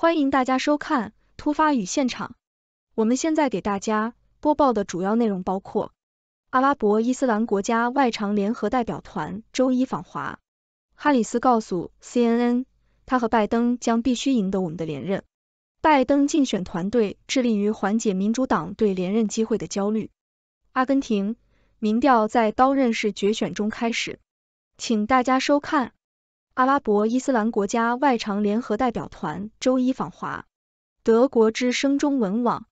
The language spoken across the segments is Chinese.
欢迎大家收看《突发与现场》。我们现在给大家播报的主要内容包括：阿拉伯伊斯兰国家外长联合代表团周一访华，哈里斯告诉 CNN，他和拜登将必须赢得我们的连任。拜登竞选团队致力于缓解民主党对连任机会的焦虑。阿根廷民调在刀刃式决选中开始，请大家收看。阿拉伯伊斯兰国家外长联合代表团周一访华。德国之声中文网：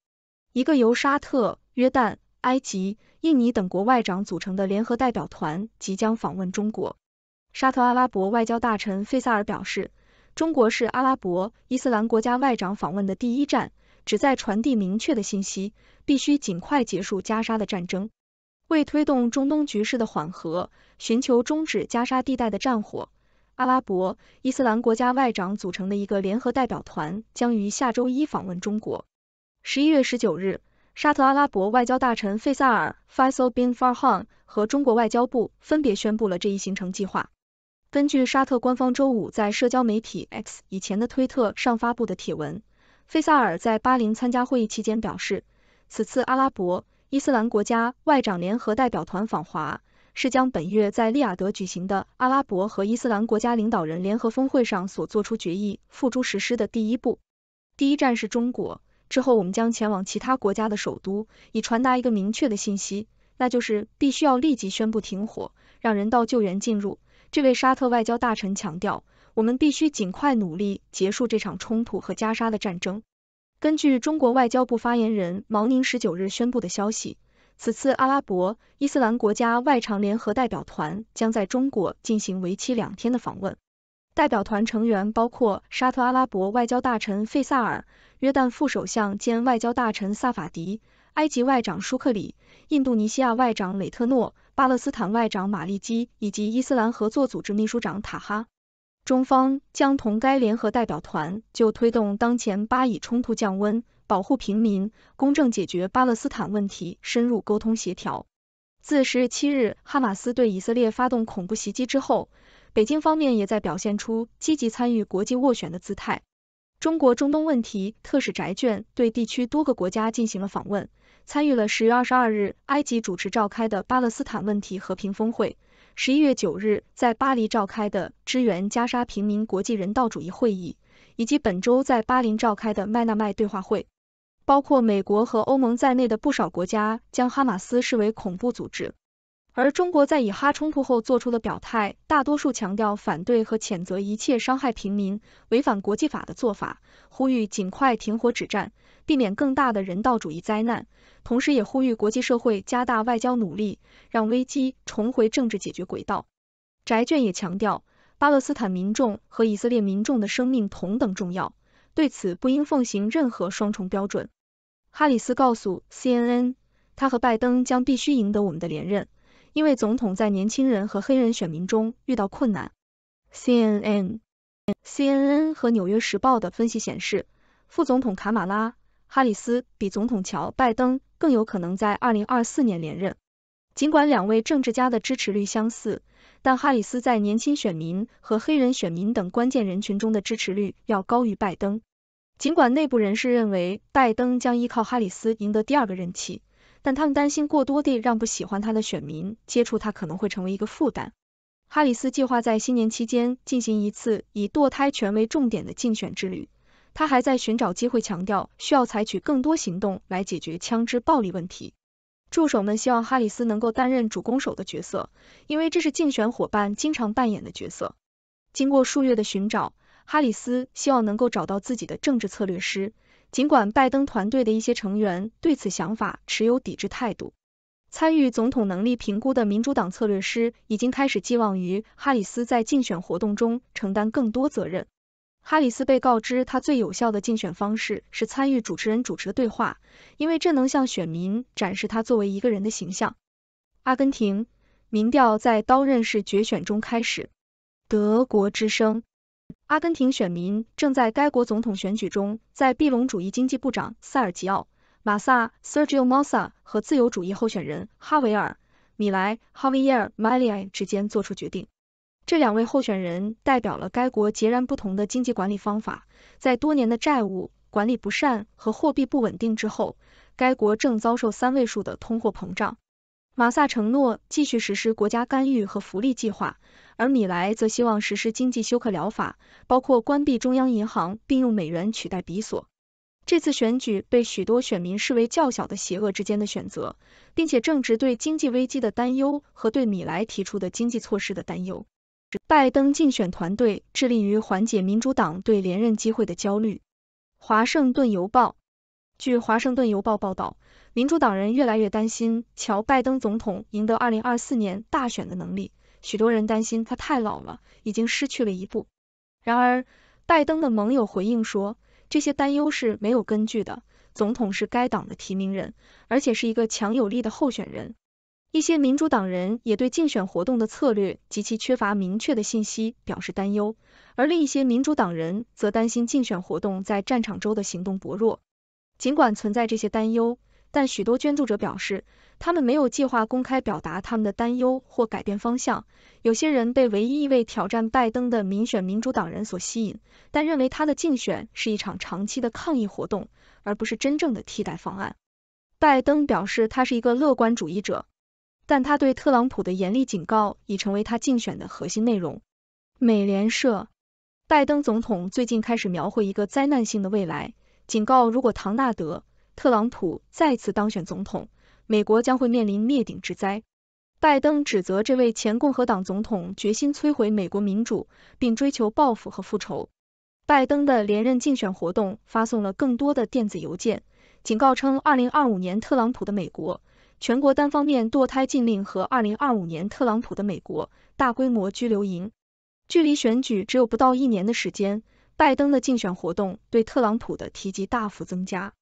一个由沙特、约旦、埃及、印尼等国外长组成的联合代表团即将访问中国。沙特阿拉伯外交大臣费萨尔表示，中国是阿拉伯伊斯兰国家外长访问的第一站，旨在传递明确的信息：必须尽快结束加沙的战争，为推动中东局势的缓和，寻求终止加沙地带的战火。阿拉伯伊斯兰国家外长组成的一个联合代表团将于下周一访问中国。十一月十九日，沙特阿拉伯外交大臣费萨尔 （Faisal bin Farhan） 和中国外交部分别宣布了这一行程计划。根据沙特官方周五在社交媒体 X 以前的推特上发布的帖文，费萨尔在巴林参加会议期间表示，此次阿拉伯伊斯兰国家外长联合代表团访华。是将本月在利雅得举行的阿拉伯和伊斯兰国家领导人联合峰会上所做出决议付诸实施的第一步。第一站是中国，之后我们将前往其他国家的首都，以传达一个明确的信息，那就是必须要立即宣布停火，让人道救援进入。这位沙特外交大臣强调，我们必须尽快努力结束这场冲突和加沙的战争。根据中国外交部发言人毛宁十九日宣布的消息。此次阿拉伯伊斯兰国家外长联合代表团将在中国进行为期两天的访问。代表团成员包括沙特阿拉伯外交大臣费萨尔、约旦副首相兼外交大臣萨法迪、埃及外长舒克里、印度尼西亚外长雷特诺、巴勒斯坦外长马利基以及伊斯兰合作组织秘书长塔哈。中方将同该联合代表团就推动当前巴以冲突降温。保护平民、公正解决巴勒斯坦问题、深入沟通协调。自十月七日哈马斯对以色列发动恐怖袭击之后，北京方面也在表现出积极参与国际斡旋的姿态。中国中东问题特使翟隽对地区多个国家进行了访问，参与了十月二十二日埃及主持召开的巴勒斯坦问题和平峰会，十一月九日在巴黎召开的支援加沙平民国际人道主义会议，以及本周在巴林召开的麦纳麦对话会。包括美国和欧盟在内的不少国家将哈马斯视为恐怖组织，而中国在以哈冲突后做出的表态，大多数强调反对和谴责一切伤害平民、违反国际法的做法，呼吁尽快停火止战，避免更大的人道主义灾难。同时，也呼吁国际社会加大外交努力，让危机重回政治解决轨道。翟隽也强调，巴勒斯坦民众和以色列民众的生命同等重要，对此不应奉行任何双重标准。哈里斯告诉 CNN，他和拜登将必须赢得我们的连任，因为总统在年轻人和黑人选民中遇到困难。CNN、CNN 和纽约时报的分析显示，副总统卡马拉·哈里斯比总统乔·拜登更有可能在2024年连任。尽管两位政治家的支持率相似，但哈里斯在年轻选民和黑人选民等关键人群中的支持率要高于拜登。尽管内部人士认为拜登将依靠哈里斯赢得第二个任期，但他们担心过多地让不喜欢他的选民接触他可能会成为一个负担。哈里斯计划在新年期间进行一次以堕胎权为重点的竞选之旅，他还在寻找机会强调需要采取更多行动来解决枪支暴力问题。助手们希望哈里斯能够担任主攻手的角色，因为这是竞选伙伴经常扮演的角色。经过数月的寻找。哈里斯希望能够找到自己的政治策略师，尽管拜登团队的一些成员对此想法持有抵制态度。参与总统能力评估的民主党策略师已经开始寄望于哈里斯在竞选活动中承担更多责任。哈里斯被告知，他最有效的竞选方式是参与主持人主持的对话，因为这能向选民展示他作为一个人的形象。阿根廷民调在刀刃式决选中开始。德国之声。阿根廷选民正在该国总统选举中，在庇隆主义经济部长塞尔吉奥·马萨 （Sergio Massa） 和自由主义候选人哈维尔·米莱 （Javier m i l e 之间做出决定。这两位候选人代表了该国截然不同的经济管理方法。在多年的债务管理不善和货币不稳定之后，该国正遭受三位数的通货膨胀。马萨承诺继续实施国家干预和福利计划。而米莱则希望实施经济休克疗法，包括关闭中央银行并用美元取代比索。这次选举被许多选民视为较小的邪恶之间的选择，并且正值对经济危机的担忧和对米莱提出的经济措施的担忧。拜登竞选团队致力于缓解民主党对连任机会的焦虑。华盛顿邮报，据华盛顿邮报报道，民主党人越来越担心乔拜登总统赢得二零二四年大选的能力。许多人担心他太老了，已经失去了一步。然而，拜登的盟友回应说，这些担忧是没有根据的。总统是该党的提名人，而且是一个强有力的候选人。一些民主党人也对竞选活动的策略及其缺乏明确的信息表示担忧，而另一些民主党人则担心竞选活动在战场州的行动薄弱。尽管存在这些担忧，但许多捐助者表示，他们没有计划公开表达他们的担忧或改变方向。有些人被唯一一位挑战拜登的民选民主党人所吸引，但认为他的竞选是一场长期的抗议活动，而不是真正的替代方案。拜登表示，他是一个乐观主义者，但他对特朗普的严厉警告已成为他竞选的核心内容。美联社，拜登总统最近开始描绘一个灾难性的未来，警告如果唐纳德。特朗普再次当选总统，美国将会面临灭顶之灾。拜登指责这位前共和党总统决心摧毁美国民主，并追求报复和复仇。拜登的连任竞选活动发送了更多的电子邮件，警告称：“二零二五年特朗普的美国全国单方面堕胎禁令和二零二五年特朗普的美国大规模拘留营。”距离选举只有不到一年的时间，拜登的竞选活动对特朗普的提及大幅增加。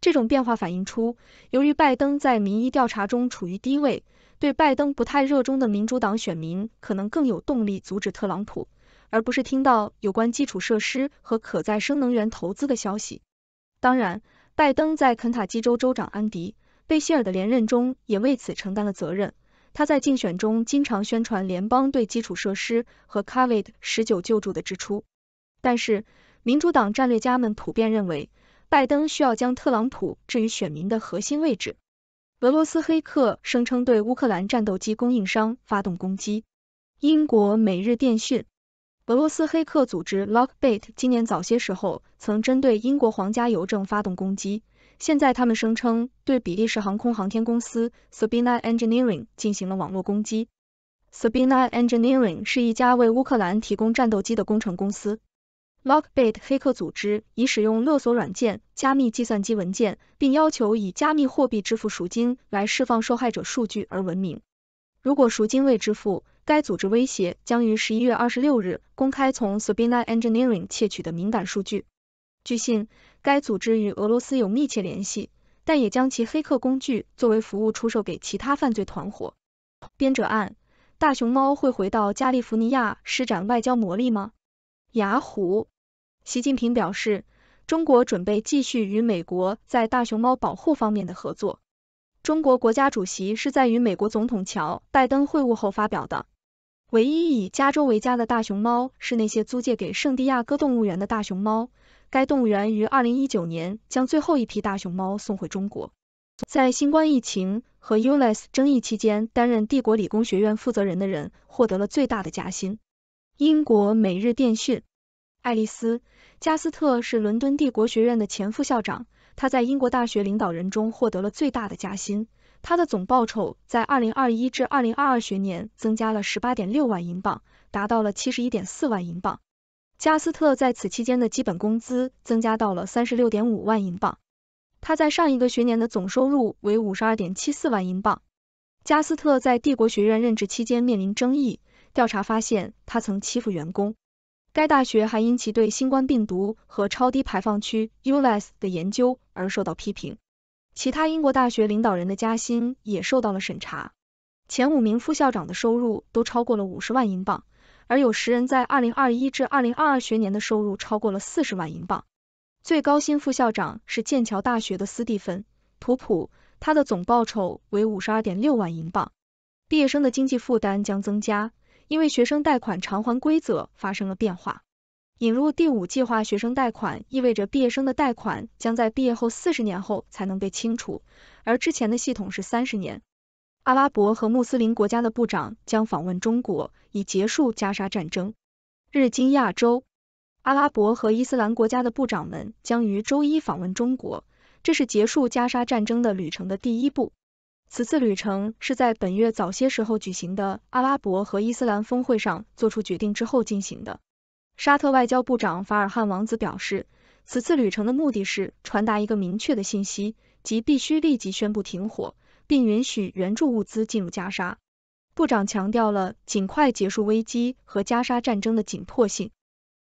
这种变化反映出，由于拜登在民意调查中处于低位，对拜登不太热衷的民主党选民可能更有动力阻止特朗普，而不是听到有关基础设施和可再生能源投资的消息。当然，拜登在肯塔基州州长安迪·贝希尔的连任中也为此承担了责任。他在竞选中经常宣传联邦对基础设施和 COVID 1 9救助的支出，但是民主党战略家们普遍认为。拜登需要将特朗普置于选民的核心位置。俄罗斯黑客声称对乌克兰战斗机供应商发动攻击。英国每日电讯：俄罗斯黑客组织 Lockbit 今年早些时候曾针对英国皇家邮政发动攻击，现在他们声称对比利时航空航天公司 Sabina Engineering 进行了网络攻击。Sabina Engineering 是一家为乌克兰提供战斗机的工程公司。Lockbit 黑客组织已使用勒索软件加密计算机文件，并要求以加密货币支付赎金来释放受害者数据而闻名。如果赎金未支付，该组织威胁将于十一月二十六日公开从 Sabinia Engineering 窃取的敏感数据。据信，该组织与俄罗斯有密切联系，但也将其黑客工具作为服务出售给其他犯罪团伙。编者按：大熊猫会回到加利福尼亚施展外交魔力吗？雅虎。习近平表示，中国准备继续与美国在大熊猫保护方面的合作。中国国家主席是在与美国总统乔拜登会晤后发表的。唯一以加州为家的大熊猫是那些租借给圣地亚哥动物园的大熊猫。该动物园于二零一九年将最后一批大熊猫送回中国。在新冠疫情和 U.S. l 争议期间担任帝国理工学院负责人的人获得了最大的加薪。英国每日电讯。爱丽丝·加斯特是伦敦帝国学院的前副校长，他在英国大学领导人中获得了最大的加薪。他的总报酬在二零二一至二零二二学年增加了十八点六万英镑，达到了七十一点四万英镑。加斯特在此期间的基本工资增加到了三十六点五万英镑。他在上一个学年的总收入为五十二点七四万英镑。加斯特在帝国学院任职期间面临争议，调查发现他曾欺负员工。该大学还因其对新冠病毒和超低排放区 u l a s 的研究而受到批评。其他英国大学领导人的加薪也受到了审查。前五名副校长的收入都超过了五十万英镑，而有十人在二零二一至二零二二学年的收入超过了四十万英镑。最高薪副校长是剑桥大学的斯蒂芬·图普，他的总报酬为五十二点六万英镑。毕业生的经济负担将增加。因为学生贷款偿还规则发生了变化，引入第五计划学生贷款意味着毕业生的贷款将在毕业后四十年后才能被清除，而之前的系统是三十年。阿拉伯和穆斯林国家的部长将访问中国，以结束加沙战争。日经亚洲，阿拉伯和伊斯兰国家的部长们将于周一访问中国，这是结束加沙战争的旅程的第一步。此次旅程是在本月早些时候举行的阿拉伯和伊斯兰峰会上做出决定之后进行的。沙特外交部长法尔汉王子表示，此次旅程的目的是传达一个明确的信息，即必须立即宣布停火，并允许援助物资进入加沙。部长强调了尽快结束危机和加沙战争的紧迫性。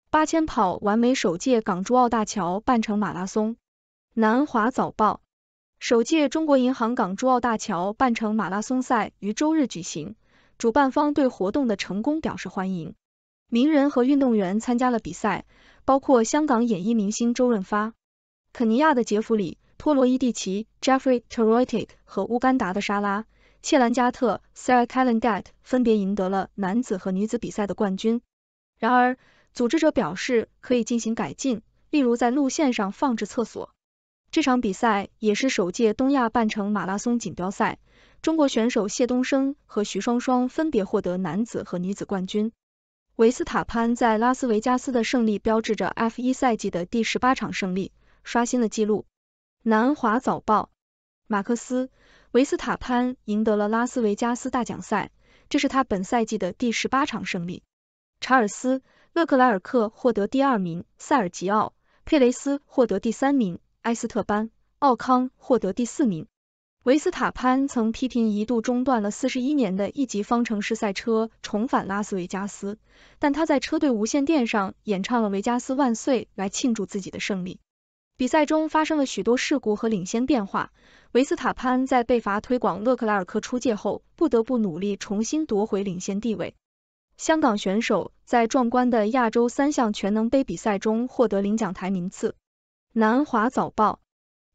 八千跑完美首届港珠澳大桥半程马拉松，南华早报。首届中国银行港珠澳大桥半程马拉松赛于周日举行，主办方对活动的成功表示欢迎。名人和运动员参加了比赛，包括香港演艺明星周润发、肯尼亚的杰弗里·托罗伊蒂奇 （Jeffrey Teroitic） 和乌干达的莎拉·切兰加特 （Sarah k a l e n g a t 分别赢得了男子和女子比赛的冠军。然而，组织者表示可以进行改进，例如在路线上放置厕所。这场比赛也是首届东亚半程马拉松锦标赛。中国选手谢东升和徐双双分别获得男子和女子冠军。维斯塔潘在拉斯维加斯的胜利标志着 F 一赛季的第十八场胜利，刷新了纪录。南华早报：马克思·维斯塔潘赢得了拉斯维加斯大奖赛，这是他本赛季的第十八场胜利。查尔斯·勒克莱尔克获得第二名，塞尔吉奥·佩雷斯获得第三名。埃斯特班·奥康获得第四名。维斯塔潘曾批评一度中断了四十一年的一级方程式赛车重返拉斯维加斯，但他在车队无线电上演唱了《维加斯万岁》来庆祝自己的胜利。比赛中发生了许多事故和领先变化，维斯塔潘在被罚推广勒克莱尔出界后，不得不努力重新夺回领先地位。香港选手在壮观的亚洲三项全能杯比赛中获得领奖台名次。南华早报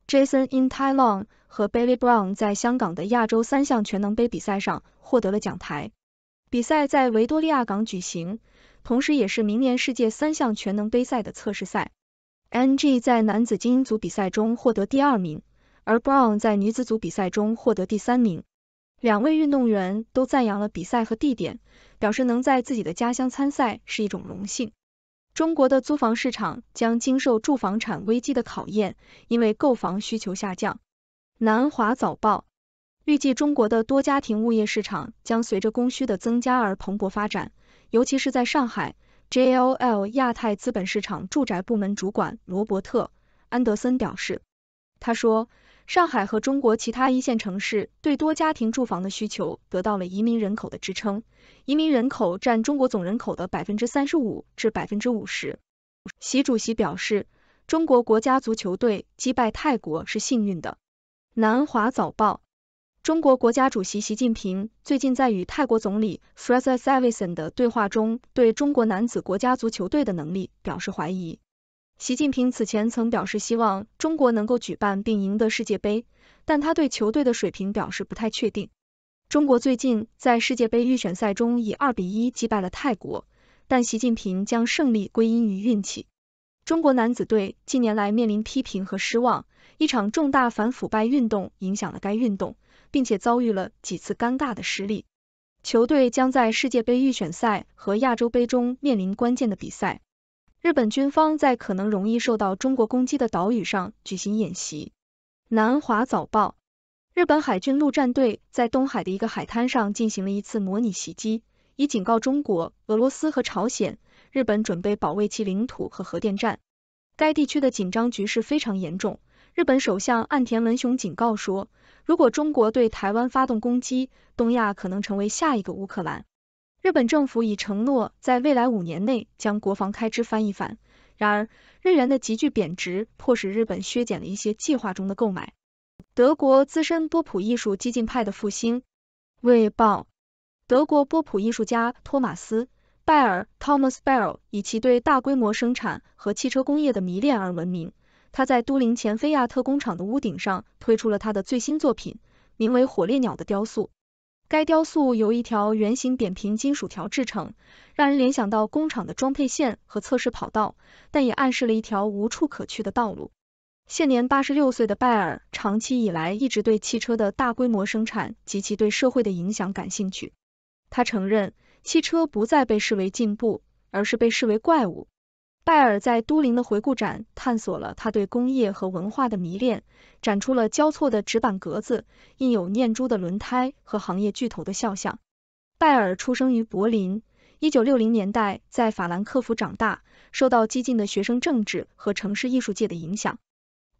：Jason in Thailand 和 Bailey Brown 在香港的亚洲三项全能杯比赛上获得了奖牌。比赛在维多利亚港举行，同时也是明年世界三项全能杯赛的测试赛。Ng 在男子精英组比赛中获得第二名，而 Brown 在女子组比赛中获得第三名。两位运动员都赞扬了比赛和地点，表示能在自己的家乡参赛是一种荣幸。中国的租房市场将经受住房产危机的考验，因为购房需求下降。南华早报预计，中国的多家庭物业市场将随着供需的增加而蓬勃发展，尤其是在上海。J L L 亚太资本市场住宅部门主管罗伯特·安德森表示，他说。上海和中国其他一线城市对多家庭住房的需求得到了移民人口的支撑，移民人口占中国总人口的百分之三十五至百分之五十。习主席表示，中国国家足球队击败泰国是幸运的。南华早报：中国国家主席习近平最近在与泰国总理 f r a s a t h a v i s o n 的对话中，对中国男子国家足球队的能力表示怀疑。习近平此前曾表示希望中国能够举办并赢得世界杯，但他对球队的水平表示不太确定。中国最近在世界杯预选赛中以二比一击败了泰国，但习近平将胜利归因于运气。中国男子队近年来面临批评和失望，一场重大反腐败运动影响了该运动，并且遭遇了几次尴尬的失利。球队将在世界杯预选赛和亚洲杯中面临关键的比赛。日本军方在可能容易受到中国攻击的岛屿上举行演习。南华早报：日本海军陆战队在东海的一个海滩上进行了一次模拟袭击，以警告中国、俄罗斯和朝鲜。日本准备保卫其领土和核电站。该地区的紧张局势非常严重。日本首相岸田文雄警告说，如果中国对台湾发动攻击，东亚可能成为下一个乌克兰。日本政府已承诺在未来五年内将国防开支翻一番，然而日元的急剧贬值迫使日本削减了一些计划中的购买。德国资深波普艺术激进派的复兴。卫报。德国波普艺术家托马斯·拜尔 （Thomas Bell） 以其对大规模生产和汽车工业的迷恋而闻名。他在都灵前菲亚特工厂的屋顶上推出了他的最新作品，名为《火烈鸟》的雕塑。该雕塑由一条圆形扁平金属条制成，让人联想到工厂的装配线和测试跑道，但也暗示了一条无处可去的道路。现年八十六岁的拜尔长期以来一直对汽车的大规模生产及其对社会的影响感兴趣。他承认，汽车不再被视为进步，而是被视为怪物。拜尔在都灵的回顾展探索了他对工业和文化的迷恋，展出了交错的纸板格子、印有念珠的轮胎和行业巨头的肖像。拜尔出生于柏林，一九六零年代在法兰克福长大，受到激进的学生政治和城市艺术界的影响。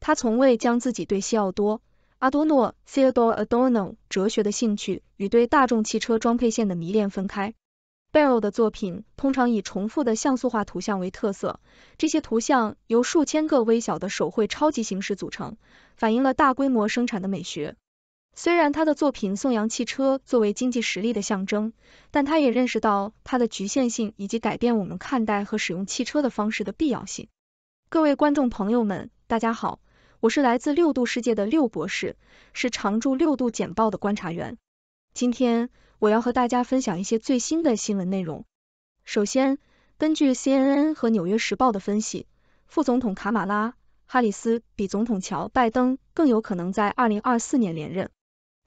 他从未将自己对西奥多·阿多诺 （Theodore Adorno） 哲学的兴趣与对大众汽车装配线的迷恋分开。贝尔的作品通常以重复的像素化图像为特色，这些图像由数千个微小的手绘超级形式组成，反映了大规模生产的美学。虽然他的作品颂扬汽车作为经济实力的象征，但他也认识到它的局限性以及改变我们看待和使用汽车的方式的必要性。各位观众朋友们，大家好，我是来自六度世界的六博士，是常驻六度简报的观察员。今天。我要和大家分享一些最新的新闻内容。首先，根据 CNN 和纽约时报的分析，副总统卡马拉·哈里斯比总统乔·拜登更有可能在2024年连任。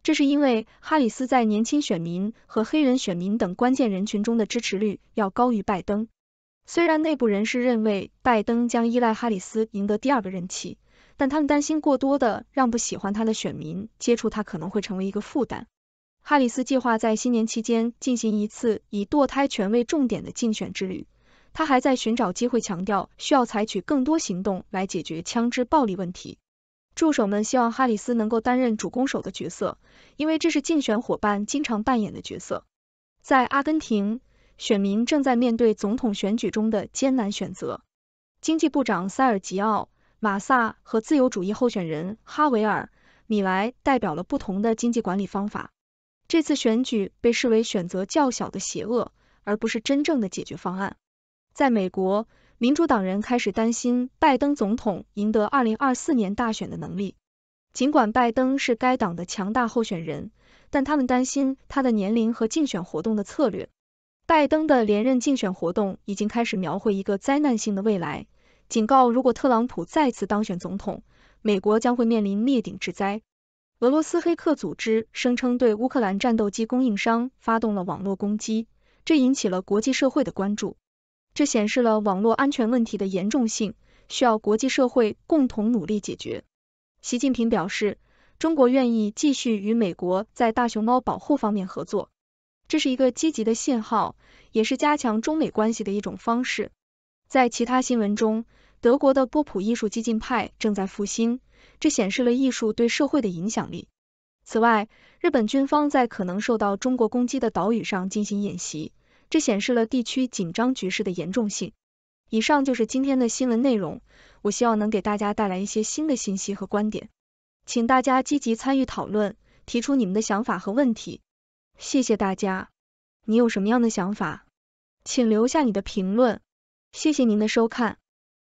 这是因为哈里斯在年轻选民和黑人选民等关键人群中的支持率要高于拜登。虽然内部人士认为拜登将依赖哈里斯赢得第二个任期，但他们担心过多的让不喜欢他的选民接触他可能会成为一个负担。哈里斯计划在新年期间进行一次以堕胎权为重点的竞选之旅。他还在寻找机会强调需要采取更多行动来解决枪支暴力问题。助手们希望哈里斯能够担任主攻手的角色，因为这是竞选伙伴经常扮演的角色。在阿根廷，选民正在面对总统选举中的艰难选择。经济部长塞尔吉奥·马萨和自由主义候选人哈维尔·米莱代表了不同的经济管理方法。这次选举被视为选择较小的邪恶，而不是真正的解决方案。在美国，民主党人开始担心拜登总统赢得二零二四年大选的能力。尽管拜登是该党的强大候选人，但他们担心他的年龄和竞选活动的策略。拜登的连任竞选活动已经开始描绘一个灾难性的未来，警告如果特朗普再次当选总统，美国将会面临灭顶之灾。俄罗斯黑客组织声称对乌克兰战斗机供应商发动了网络攻击，这引起了国际社会的关注。这显示了网络安全问题的严重性，需要国际社会共同努力解决。习近平表示，中国愿意继续与美国在大熊猫保护方面合作，这是一个积极的信号，也是加强中美关系的一种方式。在其他新闻中，德国的波普艺术激进派正在复兴。这显示了艺术对社会的影响力。此外，日本军方在可能受到中国攻击的岛屿上进行演习，这显示了地区紧张局势的严重性。以上就是今天的新闻内容，我希望能给大家带来一些新的信息和观点，请大家积极参与讨论，提出你们的想法和问题。谢谢大家，你有什么样的想法，请留下你的评论。谢谢您的收看。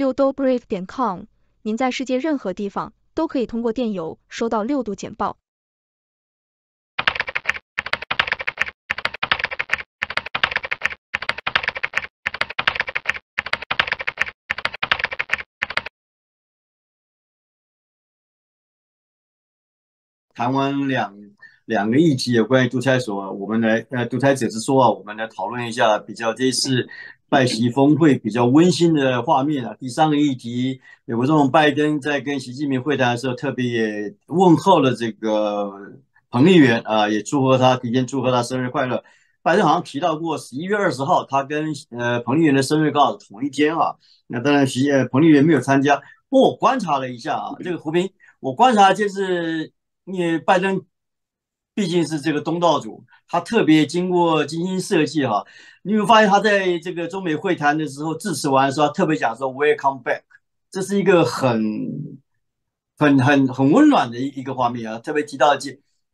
六度 brief 点 com，您在世界任何地方都可以通过电邮收到六度简报。谈完两两个议题有关于独裁所，我们来呃独裁者之说，啊，我们来讨论一下比较这一次。拜习峰会比较温馨的画面啊。第三个议题，有总统拜登在跟习近平会谈的时候，特别也问候了这个彭丽媛啊，也祝贺他，提前祝贺他生日快乐。拜登好像提到过，十一月二十号，他跟呃彭丽媛的生日刚好同一天啊。那当然，习彭丽媛没有参加。不过我观察了一下啊，这个胡斌，我观察就是你拜登。毕竟是这个东道主，他特别经过精心设计哈。你会发现，他在这个中美会谈的时候致辞完，说特别讲说 e l come back，这是一个很很很很温暖的一一个画面啊。特别提到一，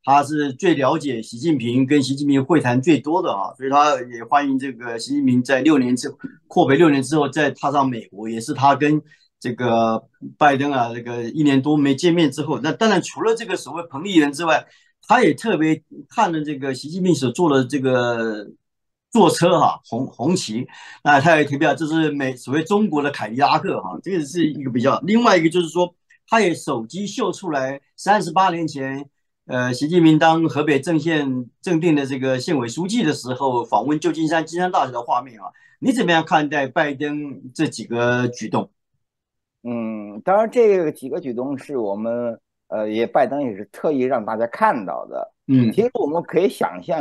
他是最了解习近平跟习近平会谈最多的啊，所以他也欢迎这个习近平在六年之阔别六年之后再踏上美国，也是他跟这个拜登啊这个一年多没见面之后。那当然，除了这个所谓彭丽媛之外。他也特别看了这个习近平所做的这个坐车哈红红旗，那他也特别啊，这是美所谓中国的凯迪拉克哈，这个是一个比较。另外一个就是说，他也手机秀出来三十八年前，呃，习近平当河北正县正定的这个县委书记的时候访问旧金山金山大学的画面啊。你怎么样看待拜登这几个举动？嗯，当然这几个举动是我们。呃，也拜登也是特意让大家看到的。嗯，其实我们可以想象，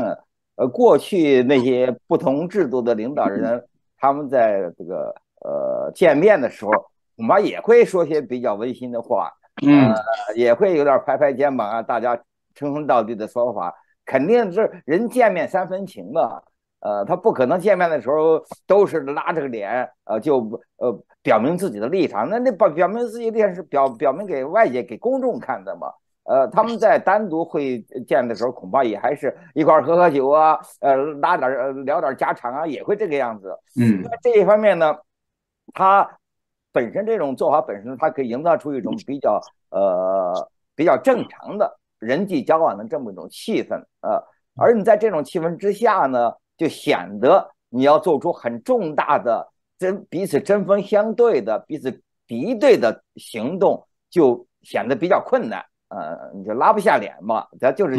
呃，过去那些不同制度的领导人，他们在这个呃见面的时候，恐怕也会说些比较温馨的话。嗯，也会有点拍拍肩膀啊，大家称兄道弟的说法，肯定是人见面三分情嘛。呃，他不可能见面的时候都是拉着个脸，呃，就呃表明自己的立场。那那表表明自己的立场，是表表明给外界、给公众看的嘛。呃，他们在单独会见的时候，恐怕也还是一块喝喝酒啊，呃，拉点儿聊点儿家常啊，也会这个样子。嗯，那这一方面呢，他本身这种做法本身，它可以营造出一种比较呃比较正常的人际交往的这么一种气氛呃，而你在这种气氛之下呢？就显得你要做出很重大的针彼此针锋相对的彼此敌对的行动就显得比较困难，呃，你就拉不下脸嘛，他就是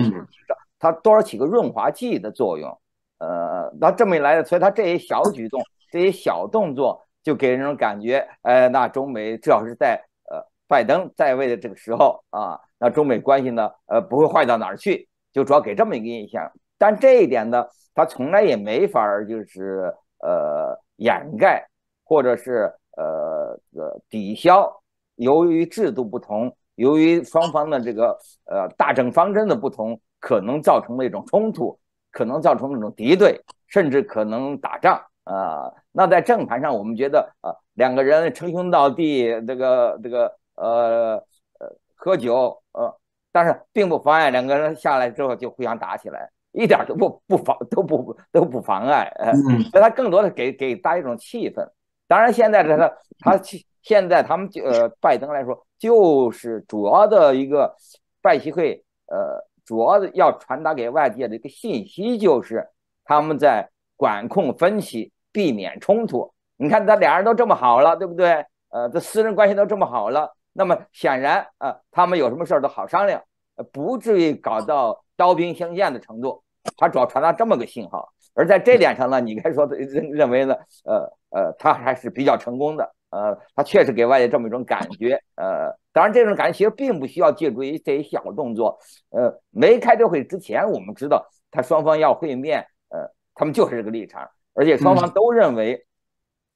他多少起个润滑剂的作用，呃，那这么一来呢，所以他这些小举动、这些小动作就给人一种感觉，哎，那中美至要是在呃拜登在位的这个时候啊，那中美关系呢，呃，不会坏到哪儿去，就主要给这么一个印象。但这一点呢。他从来也没法儿，就是呃掩盖，或者是呃呃抵消，由于制度不同，由于双方的这个呃大政方针的不同，可能造成一种冲突，可能造成那种敌对，甚至可能打仗啊。那在正盘上，我们觉得啊，两个人称兄道弟，这个这个呃呃喝酒呃，但是并不妨碍两个人下来之后就互相打起来。一点都不不妨都不都不妨碍，所那他更多的给给家一种气氛。当然，现在这个他现现在他们就呃，拜登来说，就是主要的一个拜习会，呃，主要的要传达给外界的一个信息，就是他们在管控分歧，避免冲突。你看，他俩人都这么好了，对不对？呃，这私人关系都这么好了，那么显然呃他们有什么事儿都好商量，不至于搞到刀兵相见的程度。他主要传达这么个信号，而在这点上呢，你该说认认为呢，呃呃，他还是比较成功的，呃，他确实给外界这么一种感觉，呃，当然这种感觉其实并不需要借助于这一小动作，呃，没开这会之前，我们知道他双方要会面，呃，他们就是这个立场，而且双方都认为，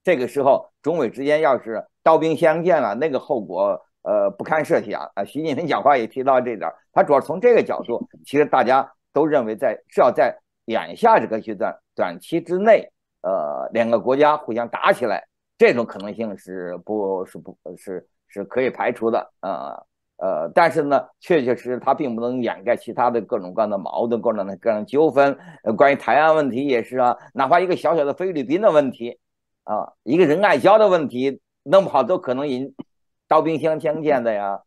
这个时候中美之间要是刀兵相见了，那个后果呃不堪设想啊。习近平讲话也提到这点，他主要从这个角度，其实大家。都认为，在是要在眼下这个阶段、短期之内，呃，两个国家互相打起来，这种可能性是不是不是是可以排除的啊？呃，但是呢，确确实实它并不能掩盖其他的各种各样的矛盾、各种各样的纠纷。关于台湾问题也是啊，哪怕一个小小的菲律宾的问题，啊，一个仁爱礁的问题，弄不好都可能引。刀兵相相见的呀，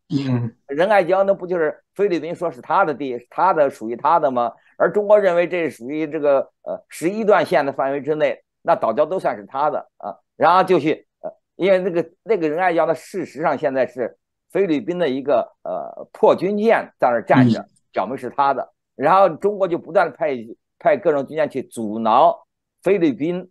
仁爱礁那不就是菲律宾说是他的地，他的属于他的吗？而中国认为这属于这个呃十一段线的范围之内，那岛礁都算是他的啊。然后就去，呃，因为那个那个仁爱礁呢，事实上现在是菲律宾的一个呃破军舰在那站着，表门是他的，然后中国就不断派派各种军舰去阻挠菲律宾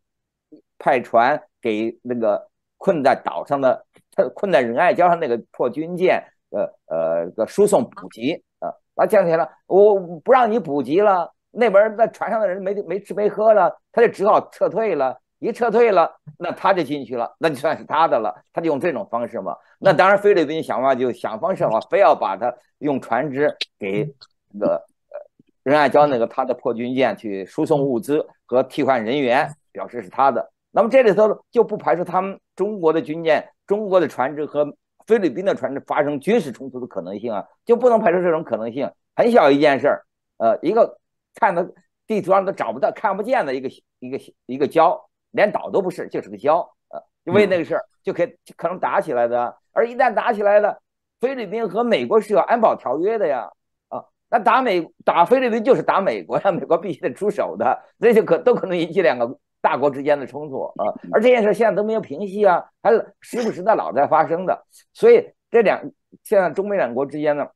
派船给那个困在岛上的。他困在仁爱礁上那个破军舰，呃呃，个输送补给，啊，把降下来了，我不让你补给了，那边那船上的人没没吃没喝了，他就只好撤退了。一撤退了，那他就进去了，那就算是他的了。他就用这种方式嘛。那当然，菲律宾想法就想方设法，非要把他用船只给那个呃仁爱礁那个他的破军舰去输送物资和替换人员，表示是他的。那么这里头就不排除他们中国的军舰。中国的船只和菲律宾的船只发生军事冲突的可能性啊，就不能排除这种可能性。很小一件事儿，呃，一个看的地图上都找不到、看不见的一个一个一个礁，连岛都不是，就是个礁。呃，就为那个事儿，就可以可能打起来的。而一旦打起来了，菲律宾和美国是有安保条约的呀，啊，那打美打菲律宾就是打美国呀，美国必须得出手的，这就可都可能引起两个。大国之间的冲突啊，而这件事现在都没有平息啊，还时不时的老在发生的。所以这两现在中美两国之间呢，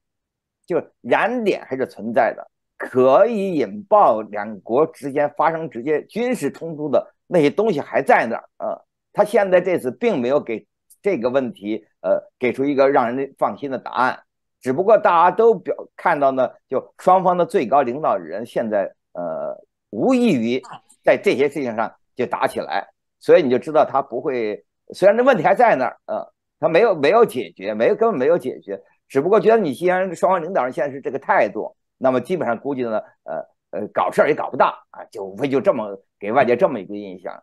就燃点还是存在的，可以引爆两国之间发生直接军事冲突的那些东西还在那啊。他现在这次并没有给这个问题呃给出一个让人放心的答案，只不过大家都表看到呢，就双方的最高领导人现在呃无异于。在这些事情上就打起来，所以你就知道他不会。虽然这问题还在那儿，呃，他没有没有解决，没有根本没有解决。只不过觉得你既然双方领导人现在是这个态度，那么基本上估计呢，呃呃，搞事儿也搞不大啊，就无非就这么给外界这么一个印象。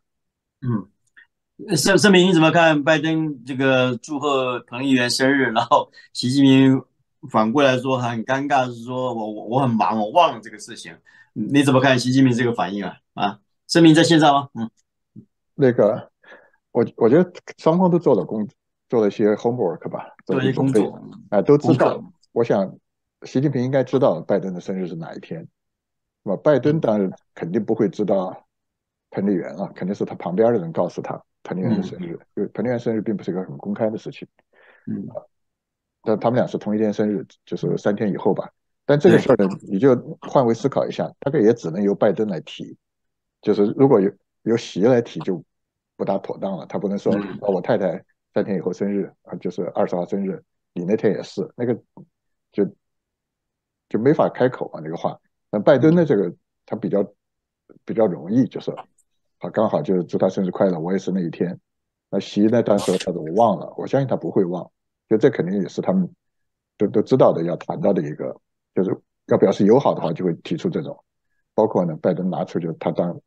嗯，盛盛明，你怎么看拜登这个祝贺彭议员生日，然后习近平反过来说很尴尬，是说我我很忙，我忘了这个事情。你怎么看习近平这个反应啊？啊？声明在线上吗？嗯，那个，我我觉得双方都做了工，做了一些 homework 吧，做一些工作，啊，都知道。我想，习近平应该知道拜登的生日是哪一天，那么拜登当然肯定不会知道彭丽媛啊，肯定是他旁边的人告诉他彭丽媛的生日，因为彭丽媛生日并不是一个很公开的事情，嗯，但他们俩是同一天生日，就是三天以后吧。但这个事儿呢，你就换位思考一下，大概也只能由拜登来提。就是如果有由喜来提就不大妥当了，他不能说啊，我太太三天以后生日啊，就是二十号生日，你那天也是那个就就没法开口啊，那个话。那拜登的这个他比较比较容易，就是啊刚好就是祝他生日快乐，我也是那一天。那席呢，当时他说我忘了，我相信他不会忘，就这肯定也是他们都都知道的，要谈到的一个就是要表示友好的话，就会提出这种，包括呢，拜登拿出就他当。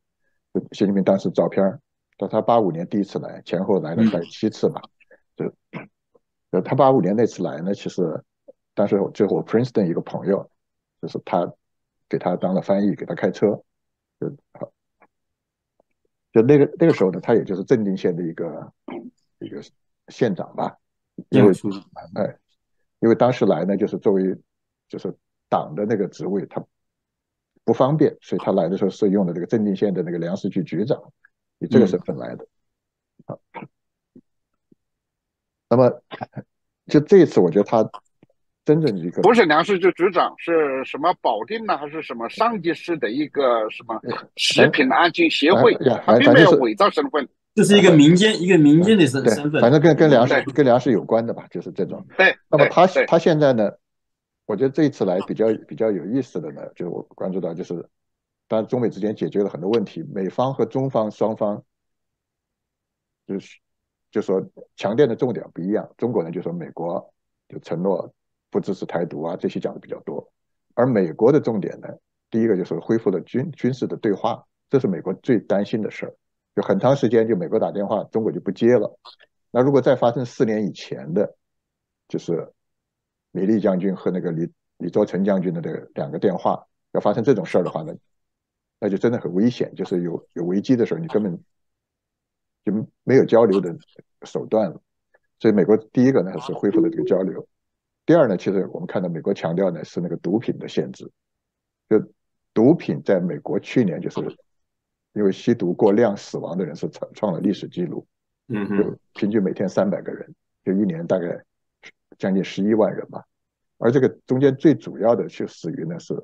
习近平当时照片到他八五年第一次来，前后来了快七次吧。就，就他八五年那次来呢，其实，当时最后 Princeton 一个朋友，就是他给他当了翻译，给他开车，就，就那个那个时候呢，他也就是镇定县的一个一个县长吧，因为，哎，因为当时来呢，就是作为就是党的那个职位，他。不方便，所以他来的时候是用的这个正定县的那个粮食局局长，以这个身份来的。那么 就这一次，我觉得他真正一个不是粮食局局长，是什么保定呢，还是什么上级市的一个什么食品安全协会？他并没有伪造身份，这是一个民间一个民间的身身份。反正跟跟粮食跟粮食有关的吧，就是这种。对，那么他他现在呢？我觉得这一次来比较比较有意思的呢，就是我关注到就是，当然中美之间解决了很多问题，美方和中方双方就是就说强调的重点不一样，中国人就说美国就承诺不支持台独啊，这些讲的比较多，而美国的重点呢，第一个就是恢复了军军事的对话，这是美国最担心的事儿，就很长时间就美国打电话，中国就不接了，那如果再发生四年以前的，就是。米利将军和那个李李作成将军的这个两个电话，要发生这种事儿的话呢，那就真的很危险。就是有有危机的时候，你根本就没有交流的手段了。所以美国第一个呢是恢复了这个交流，第二呢，其实我们看到美国强调呢是那个毒品的限制。就毒品在美国去年就是因为吸毒过量死亡的人是创创了历史记录，嗯就平均每天三百个人，就一年大概。将近十一万人吧，而这个中间最主要的，是死于呢是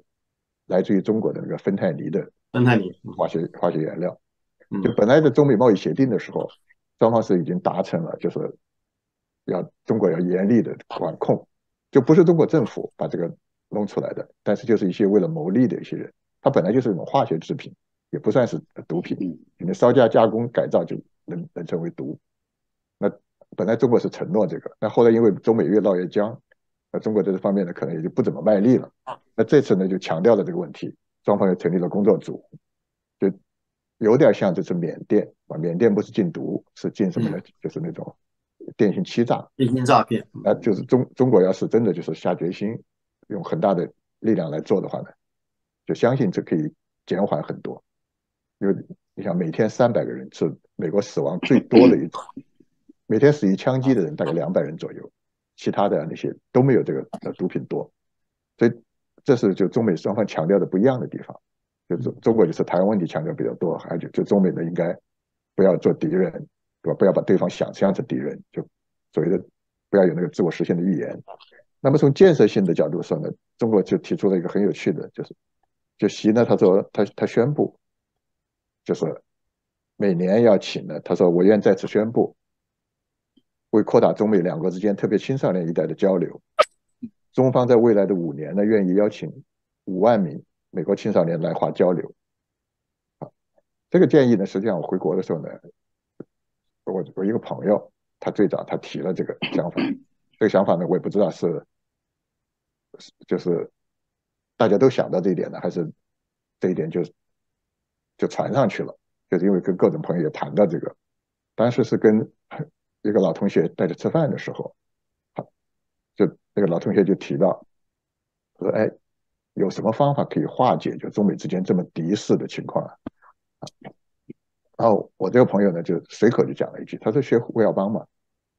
来自于中国的那个芬太尼的芬太尼化学化学原料。就本来在中美贸易协定的时候，双方是已经达成了，就是要中国要严厉的管控，就不是中国政府把这个弄出来的，但是就是一些为了牟利的一些人，它本来就是一种化学制品，也不算是毒品，你稍加加工改造就能能成为毒，那。本来中国是承诺这个，那后来因为中美越闹越僵，那中国在这方面呢可能也就不怎么卖力了那这次呢就强调了这个问题，双方也成立了工作组，就有点像这次缅甸啊，缅甸不是禁毒，是禁什么呢？就是那种电信欺诈、电信诈骗。那就是中中国要是真的就是下决心用很大的力量来做的话呢，就相信这可以减缓很多，因为你想每天三百个人是美国死亡最多的一种。每天死于枪击的人大概两百人左右，其他的那些都没有这个呃毒品多，所以这是就中美双方强调的不一样的地方，就中中国就是台湾问题强调比较多，而且就中美的应该不要做敌人，对吧？不要把对方想象成敌人，就所谓的不要有那个自我实现的预言。那么从建设性的角度说呢，中国就提出了一个很有趣的就是，就习呢他说他他宣布，就是每年要请呢，他说我愿在此宣布。为扩大中美两国之间，特别青少年一代的交流，中方在未来的五年呢，愿意邀请五万名美国青少年来华交流。啊，这个建议呢，实际上我回国的时候呢，我我一个朋友，他最早他提了这个想法，这个想法呢，我也不知道是就是大家都想到这一点呢，还是这一点就就传上去了，就是因为跟各种朋友也谈到这个，当时是跟。一个老同学带着吃饭的时候，他就那个老同学就提到，说：“哎，有什么方法可以化解就中美之间这么敌视的情况啊？”然后我这个朋友呢，就随口就讲了一句：“他说学胡耀邦嘛，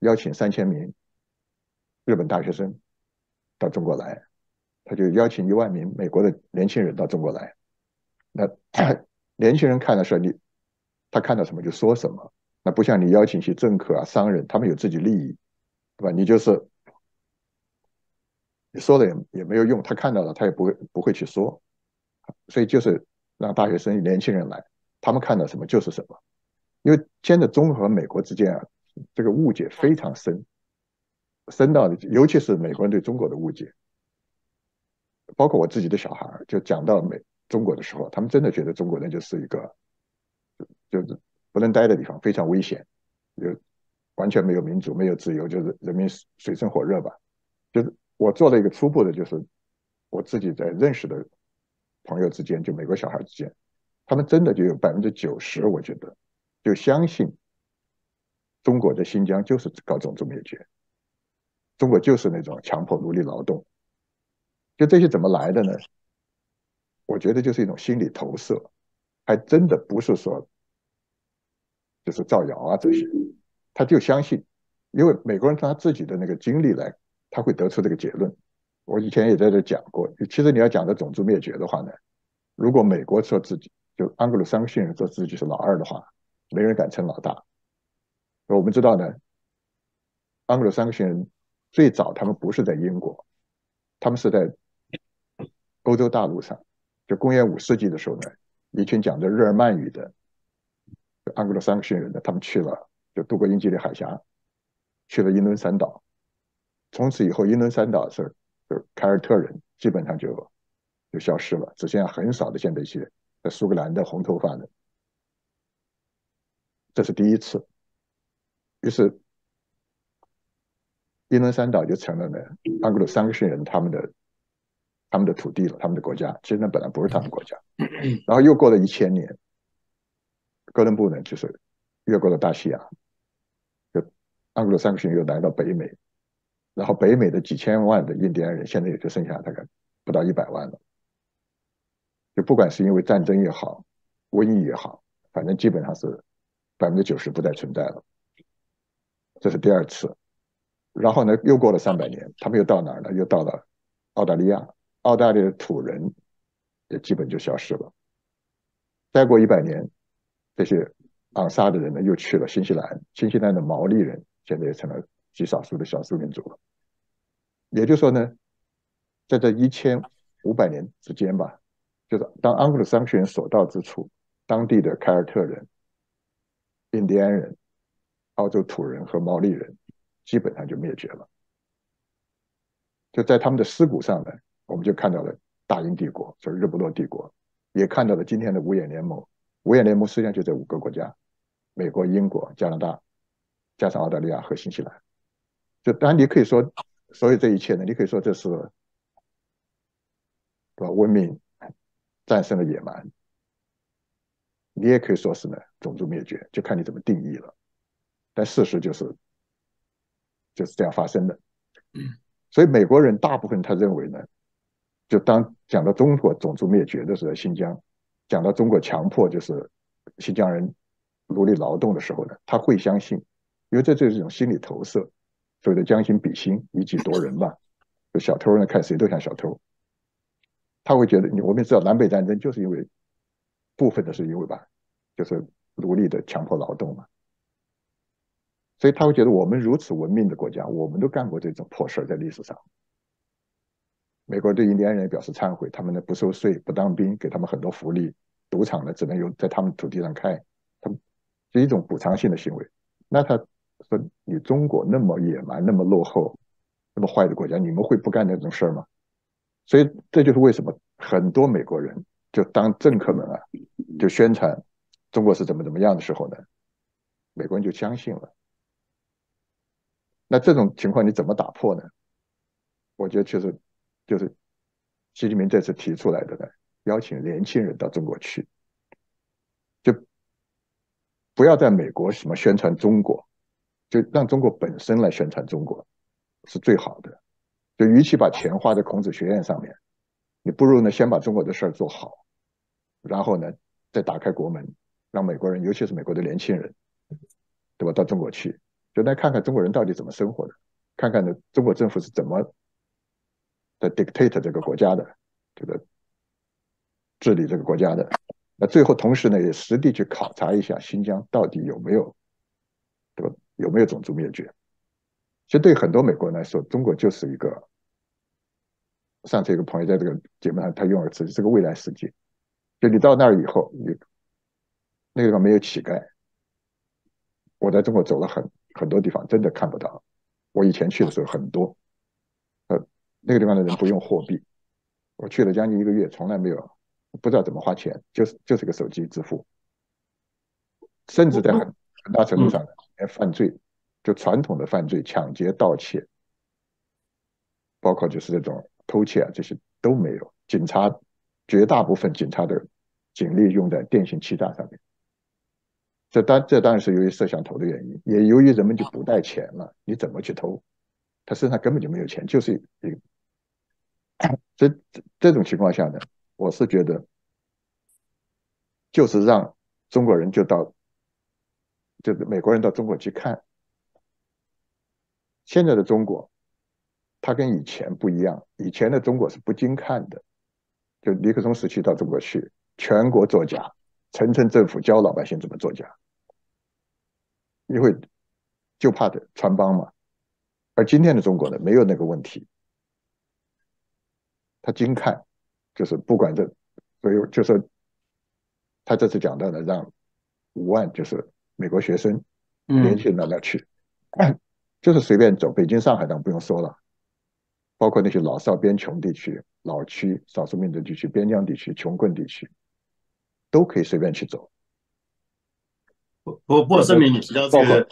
邀请三千名日本大学生到中国来，他就邀请一万名美国的年轻人到中国来。那 年轻人看的时候，你他看到什么就说什么。”那不像你邀请一些政客啊、商人，他们有自己利益，对吧？你就是你说了也也没有用，他看到了他也不会不会去说，所以就是让大学生、年轻人来，他们看到什么就是什么。因为现在中和美国之间啊，这个误解非常深，深到尤其是美国人对中国的误解，包括我自己的小孩，就讲到美中国的时候，他们真的觉得中国人就是一个就是。不能待的地方非常危险，有完全没有民主、没有自由，就是人民水深火热吧。就是我做了一个初步的，就是我自己在认识的朋友之间，就美国小孩之间，他们真的就有百分之九十，我觉得就相信中国在新疆就是搞种族灭绝，中国就是那种强迫奴隶劳动，就这些怎么来的呢？我觉得就是一种心理投射，还真的不是说。就是造谣啊，这些，他就相信，因为美国人从他自己的那个经历来，他会得出这个结论。我以前也在这讲过，其实你要讲的种族灭绝的话呢，如果美国说自己就安格鲁桑克逊人说自己是老二的话，没人敢称老大。我们知道呢，安格鲁桑克逊人最早他们不是在英国，他们是在欧洲大陆上，就公元五世纪的时候呢，一群讲的日耳曼语的。就安格鲁萨克逊人呢，他们去了，就渡过英吉利海峡，去了英伦三岛。从此以后，英伦三岛是就凯尔特人基本上就就消失了，只剩下很少的现在一些在苏格兰的红头发的。这是第一次。于是，英伦三岛就成了呢安格鲁萨克逊人他们的他们的土地了，他们的国家。其实那本来不是他们国家。然后又过了一千年。哥伦布呢，就是越过了大西洋，就安格鲁三兄弟又来到北美，然后北美的几千万的印第安人，现在也就剩下大概不到一百万了。就不管是因为战争也好，瘟疫也好，反正基本上是百分之九十不再存在了。这是第二次。然后呢，又过了三百年，他们又到哪儿呢？又到了澳大利亚，澳大利亚的土人也基本就消失了。再过一百年。这些暗杀的人呢，又去了新西兰。新西兰的毛利人现在也成了极少数的少数民族。了。也就是说呢，在这一千五百年之间吧，就是当安格鲁商克院人所到之处，当地的凯尔特人、印第安人、澳洲土人和毛利人基本上就灭绝了。就在他们的尸骨上呢，我们就看到了大英帝国，就是日不落帝国，也看到了今天的五眼联盟。五眼联盟实际上就这五个国家：美国、英国、加拿大，加上澳大利亚和新西兰。就当然，你可以说所有这一切呢，你可以说这是对吧？文明战胜了野蛮，你也可以说是呢，种族灭绝，就看你怎么定义了。但事实就是就是这样发生的。所以美国人大部分他认为呢，就当讲到中国种族灭绝的时候，新疆。讲到中国强迫就是新疆人奴隶劳动的时候呢，他会相信，因为这就是一种心理投射，所谓的将心比心，以己度人嘛。就小偷呢，看谁都像小偷，他会觉得你，我们知道南北战争就是因为部分的是因为吧，就是奴隶的强迫劳动嘛，所以他会觉得我们如此文明的国家，我们都干过这种破事在历史上。美国对印第安人表示忏悔，他们呢不收税、不当兵，给他们很多福利，赌场呢只能有在他们土地上开，他们是一种补偿性的行为。那他说你中国那么野蛮、那么落后、那么坏的国家，你们会不干那种事儿吗？所以这就是为什么很多美国人就当政客们啊就宣传中国是怎么怎么样的时候呢，美国人就相信了。那这种情况你怎么打破呢？我觉得其实。就是习近平这次提出来的呢，邀请年轻人到中国去，就不要在美国什么宣传中国，就让中国本身来宣传中国是最好的。就与其把钱花在孔子学院上面，你不如呢先把中国的事儿做好，然后呢再打开国门，让美国人，尤其是美国的年轻人，对吧，到中国去，就来看看中国人到底怎么生活的，看看呢中国政府是怎么。在 d i c t a t e 这个国家的这个治理这个国家的，那最后同时呢也实地去考察一下新疆到底有没有，对吧？有没有种族灭绝？其实对很多美国人来说，中国就是一个。上次一个朋友在这个节目上，他用了自词，是个未来世界。就你到那儿以后，你那个地方没有乞丐。我在中国走了很很多地方，真的看不到。我以前去的时候很多。那个地方的人不用货币，我去了将近一个月，从来没有不知道怎么花钱，就是就是个手机支付。甚至在很很大程度上，犯罪就传统的犯罪，抢劫、盗窃，包括就是这种偷窃啊，这些都没有。警察绝大部分警察的警力用在电信欺诈上面。这当这当然是由于摄像头的原因，也由于人们就不带钱了，你怎么去偷？他身上根本就没有钱，就是一。这这种情况下呢，我是觉得，就是让中国人就到，就是美国人到中国去看。现在的中国，它跟以前不一样。以前的中国是不经看的，就尼克松时期到中国去，全国作假，层层政府教老百姓怎么作假，因为就怕的穿帮嘛。而今天的中国呢，没有那个问题。他精看，就是不管这，所以就是他这次讲到的，让五万就是美国学生，轻人到那去，就是随便走。北京、上海当然不用说了，包括那些老少边穷地区、老区、少数民族地区、边疆地区、穷困地区，都可以随便去走。不不不，声明你到要去，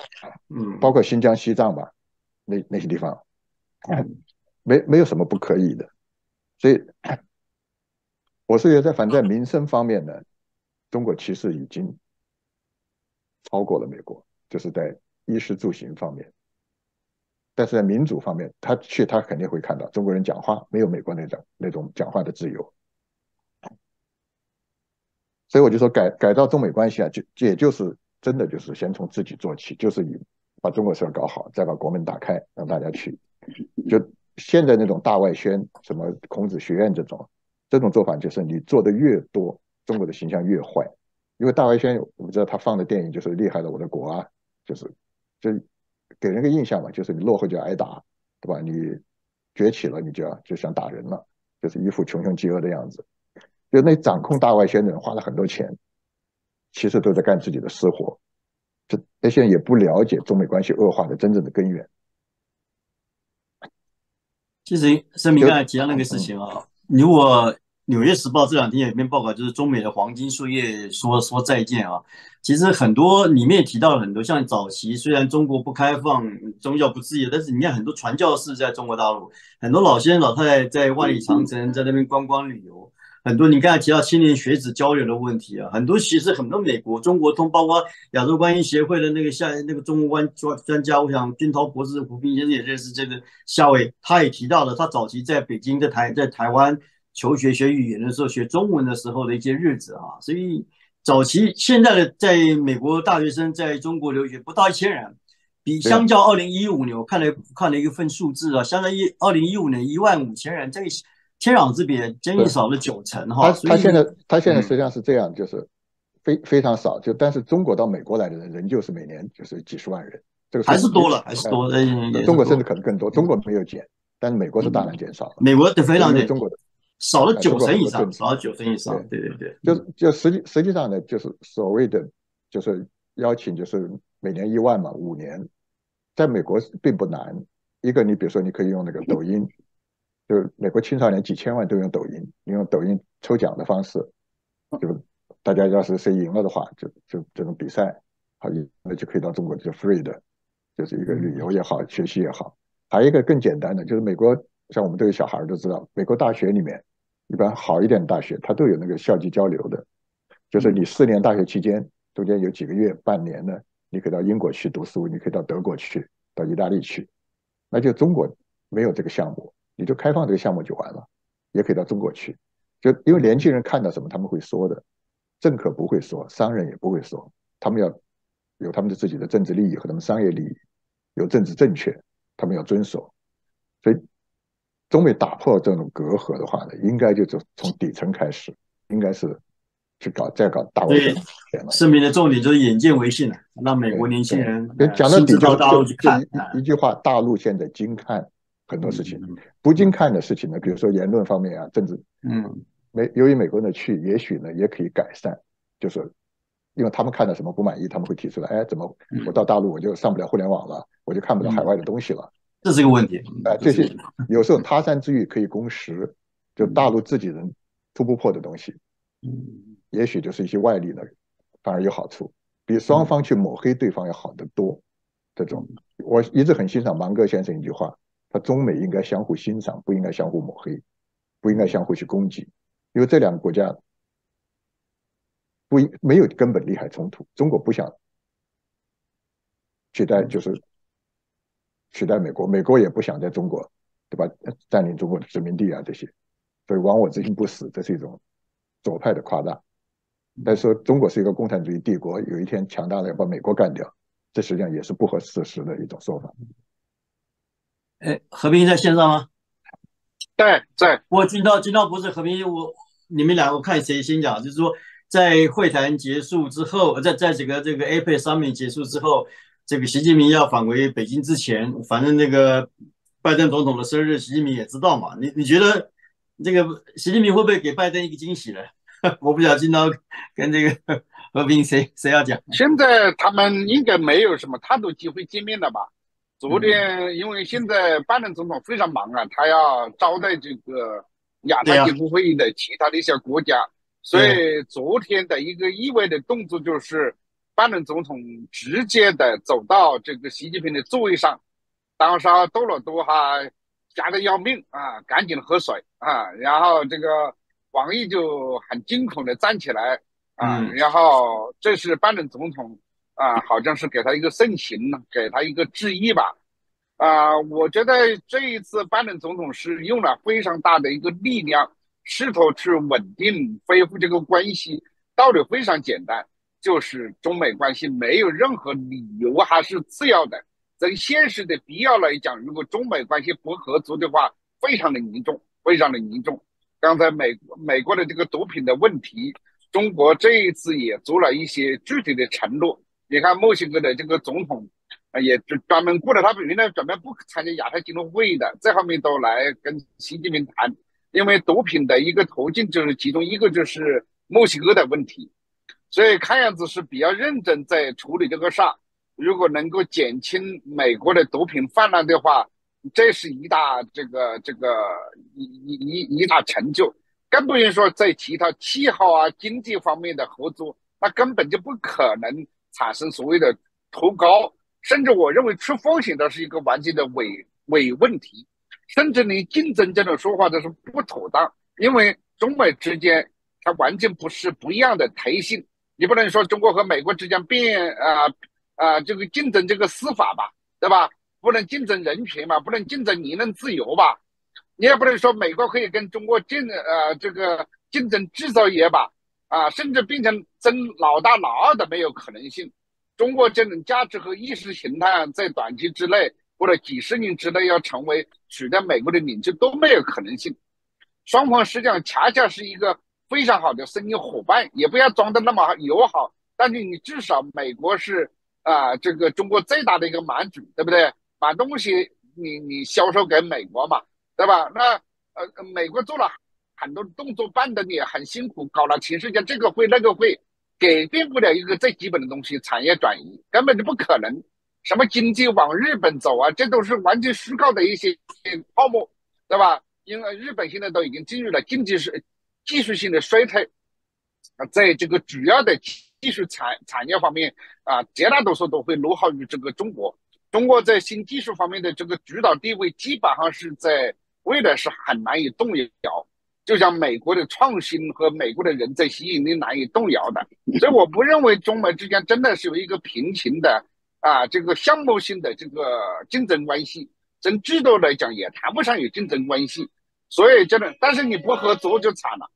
嗯，包括新疆、西藏吧，那那些地方，没没有什么不可以的。所以，我是觉得在反战民生方面呢，中国其实已经超过了美国，就是在衣食住行方面。但是在民主方面，他去他肯定会看到中国人讲话没有美国那种那种讲话的自由。所以我就说改改造中美关系啊，就也就是真的就是先从自己做起，就是以把中国事儿搞好，再把国门打开，让大家去就。现在那种大外宣，什么孔子学院这种，这种做法就是你做的越多，中国的形象越坏。因为大外宣，我们知道他放的电影就是《厉害了我的国》啊，就是就给人个印象嘛，就是你落后就挨打，对吧？你崛起了，你就要就想打人了，就是一副穷凶极恶的样子。就那掌控大外宣的人花了很多钱，其实都在干自己的私活，就那些人也不了解中美关系恶化的真正的根源。其实声明刚才提到那个事情啊，如果《纽约时报》这两天有一篇报告，就是中美的黄金树叶说说再见啊。其实很多里面也提到了很多，像早期虽然中国不开放宗教不自由，但是你看很多传教士在中国大陆，很多老先生老太太在万里长城在那边观光旅游。很多你刚才提到青年学子交流的问题啊，很多其实很多美国、中国通，包括亚洲关音协会的那个下那个中国专专家，我想军涛博士、胡斌先生也认识这个夏伟，他也提到了他早期在北京在台在台湾求学学语言的时候，学中文的时候的一些日子啊。所以早期现在的在美国大学生在中国留学不到一千人，比相较二零一五年，我看了看了一份数字啊，相当于二零一五年一万五千人这个。天壤之别，监狱少了九成哈。他他现在他现在实际上是这样，就是非非常少，就但是中国到美国来的人仍旧是每年就是几十万人，这个还是多了，还是多。中国甚至可能更多，中国没有减，但是美国是大量减少。了，美国是非常减，中国的少了九成以上，少了九成以上。对对对，就就实际实际上呢，就是所谓的就是邀请，就是每年一万嘛，五年，在美国并不难。一个你比如说你可以用那个抖音。就美国青少年几千万都用抖音，用抖音抽奖的方式，就大家要是谁赢了的话，就就这种比赛，好，那就可以到中国就 free 的，就是一个旅游也好，学习也好。还有一个更简单的，就是美国像我们这些小孩都知道，美国大学里面一般好一点的大学，它都有那个校际交流的，就是你四年大学期间中间有几个月、半年呢，你可以到英国去读书，你可以到德国去，到意大利去，那就中国没有这个项目。你就开放这个项目就完了，也可以到中国去。就因为年轻人看到什么他们会说的，政客不会说，商人也不会说，他们要有他们的自己的政治利益和他们商业利益，有政治正确，他们要遵守。所以中美打破这种隔阂的话呢，应该就是从底层开始，应该是去搞再搞大陆的。对，市民的重点就是眼见为信了，让美国年轻人讲自到大陆去看。一句话，大陆现在经看。很多事情不禁看的事情呢，比如说言论方面啊，政治，嗯，美由于美国人的去，也许呢也可以改善，就是因为他们看到什么不满意，他们会提出来，哎，怎么我到大陆我就上不了互联网了，我就看不到海外的东西了，这是一个问题，哎，这些有时候他山之玉可以攻石，就大陆自己人突不破的东西，嗯，也许就是一些外力呢，反而有好处，比双方去抹黑对方要好得多，这种我一直很欣赏芒格先生一句话。他中美应该相互欣赏，不应该相互抹黑，不应该相互去攻击，因为这两个国家不没有根本利害冲突。中国不想取代，就是取代美国，美国也不想在中国，对吧？占领中国的殖民地啊这些，所以亡我之心不死，这是一种左派的夸大。但是说中国是一个共产主义帝国，有一天强大了要把美国干掉，这实际上也是不合事实的一种说法。哎，何冰在线上吗？对在。我听到听到不是何冰，我你们两个看谁先讲，就是说在会谈结束之后，在在这个这个 APEC 上面结束之后，这个习近平要返回北京之前，反正那个拜登总统的生日，习近平也知道嘛。你你觉得这个习近平会不会给拜登一个惊喜呢？我不知道今朝跟这个和平谁谁要讲。现在他们应该没有什么太多机会见面了吧？昨天，因为现在拜登总统非常忙啊，他要招待这个亚太峰会议的其他的一些国家，所以昨天的一个意外的动作就是，拜登总统直接的走到这个习近平的座位上，当时多了多哈吓的要命啊，赶紧喝水啊，然后这个王毅就很惊恐的站起来啊，然后这是拜登总统。啊，好像是给他一个盛情呢，给他一个致意吧。啊，我觉得这一次拜登总统是用了非常大的一个力量，试图去稳定、恢复这个关系。道理非常简单，就是中美关系没有任何理由还是次要的。在现实的必要来讲，如果中美关系不合作的话，非常的严重，非常的严重。刚才美美国的这个毒品的问题，中国这一次也做了一些具体的承诺。你看墨西哥的这个总统，也专专门顾着他，本来准备不参加亚太金融会议的，这方面都来跟习近平谈，因为毒品的一个途径就是其中一个就是墨西哥的问题，所以看样子是比较认真在处理这个事。如果能够减轻美国的毒品泛滥的话，这是一大这个这个一一一大成就，更不用说在其他气候啊经济方面的合作，那根本就不可能。产生所谓的投高，甚至我认为出风险都是一个完全的伪伪问题，甚至连竞争这种说法都是不妥当，因为中美之间它完全不是不一样的特性，你不能说中国和美国之间变啊啊这个竞争这个司法吧，对吧？不能竞争人权嘛，不能竞争言论自由吧？你也不能说美国可以跟中国竞呃这个竞争制造业吧？啊，甚至变成争老大老二都没有可能性。中国这种价值和意识形态在短期之内或者几十年之内要成为取代美国的领袖都没有可能性。双方实际上恰恰是一个非常好的生意伙伴，也不要装的那么友好。但是你至少美国是啊，这个中国最大的一个买主，对不对？把东西你你销售给美国嘛，对吧？那呃，美国做了。很多动作办的你很辛苦，搞了全世界这个会那个会，改变不了一个最基本的东西。产业转移根本就不可能，什么经济往日本走啊，这都是完全虚构的一些泡沫，对吧？因为日本现在都已经进入了经济是技术性的衰退，啊，在这个主要的技术产产业方面啊，绝大多数都会落后于这个中国。中国在新技术方面的这个主导地位，基本上是在未来是很难以动摇。就像美国的创新和美国的人才吸引力难以动摇的，所以我不认为中美之间真的是有一个平行的啊，这个项目性的这个竞争关系，从制度来讲也谈不上有竞争关系。所以真的，但是你不合作就惨了，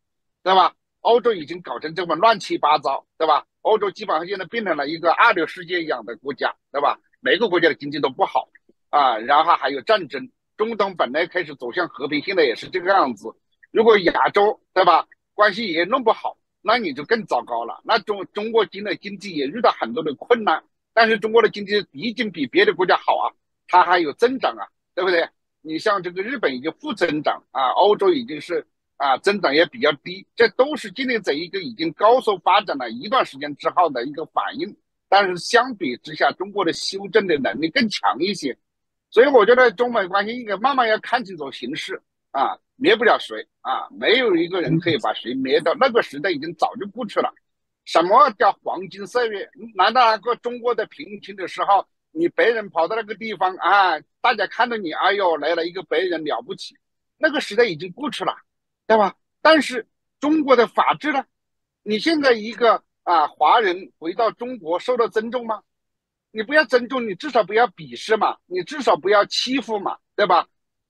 对吧？欧洲已经搞成这么乱七八糟，对吧？欧洲基本上现在变成了一个二流世界一样的国家，对吧？每个国家的经济都不好啊，然后还有战争，中东本来开始走向和平，现在也是这个样子。如果亚洲对吧关系也弄不好，那你就更糟糕了。那中中国今的经济也遇到很多的困难，但是中国的经济已经比别的国家好啊，它还有增长啊，对不对？你像这个日本已经负增长啊，欧洲已经是啊增长也比较低，这都是经历在一个已经高速发展了一段时间之后的一个反应。但是相比之下，中国的修正的能力更强一些，所以我觉得中美关系应该慢慢要看清楚形势。啊，灭不了谁啊！没有一个人可以把谁灭掉。那个时代已经早就过去了。什么叫黄金岁月？难道那个中国的贫穷的时候，你白人跑到那个地方啊？大家看到你，哎呦，来了一个白人，了不起！那个时代已经过去了，对吧？但是中国的法治呢？你现在一个啊，华人回到中国受到尊重吗？你不要尊重，你至少不要鄙视嘛，你至少不要欺负嘛，对吧？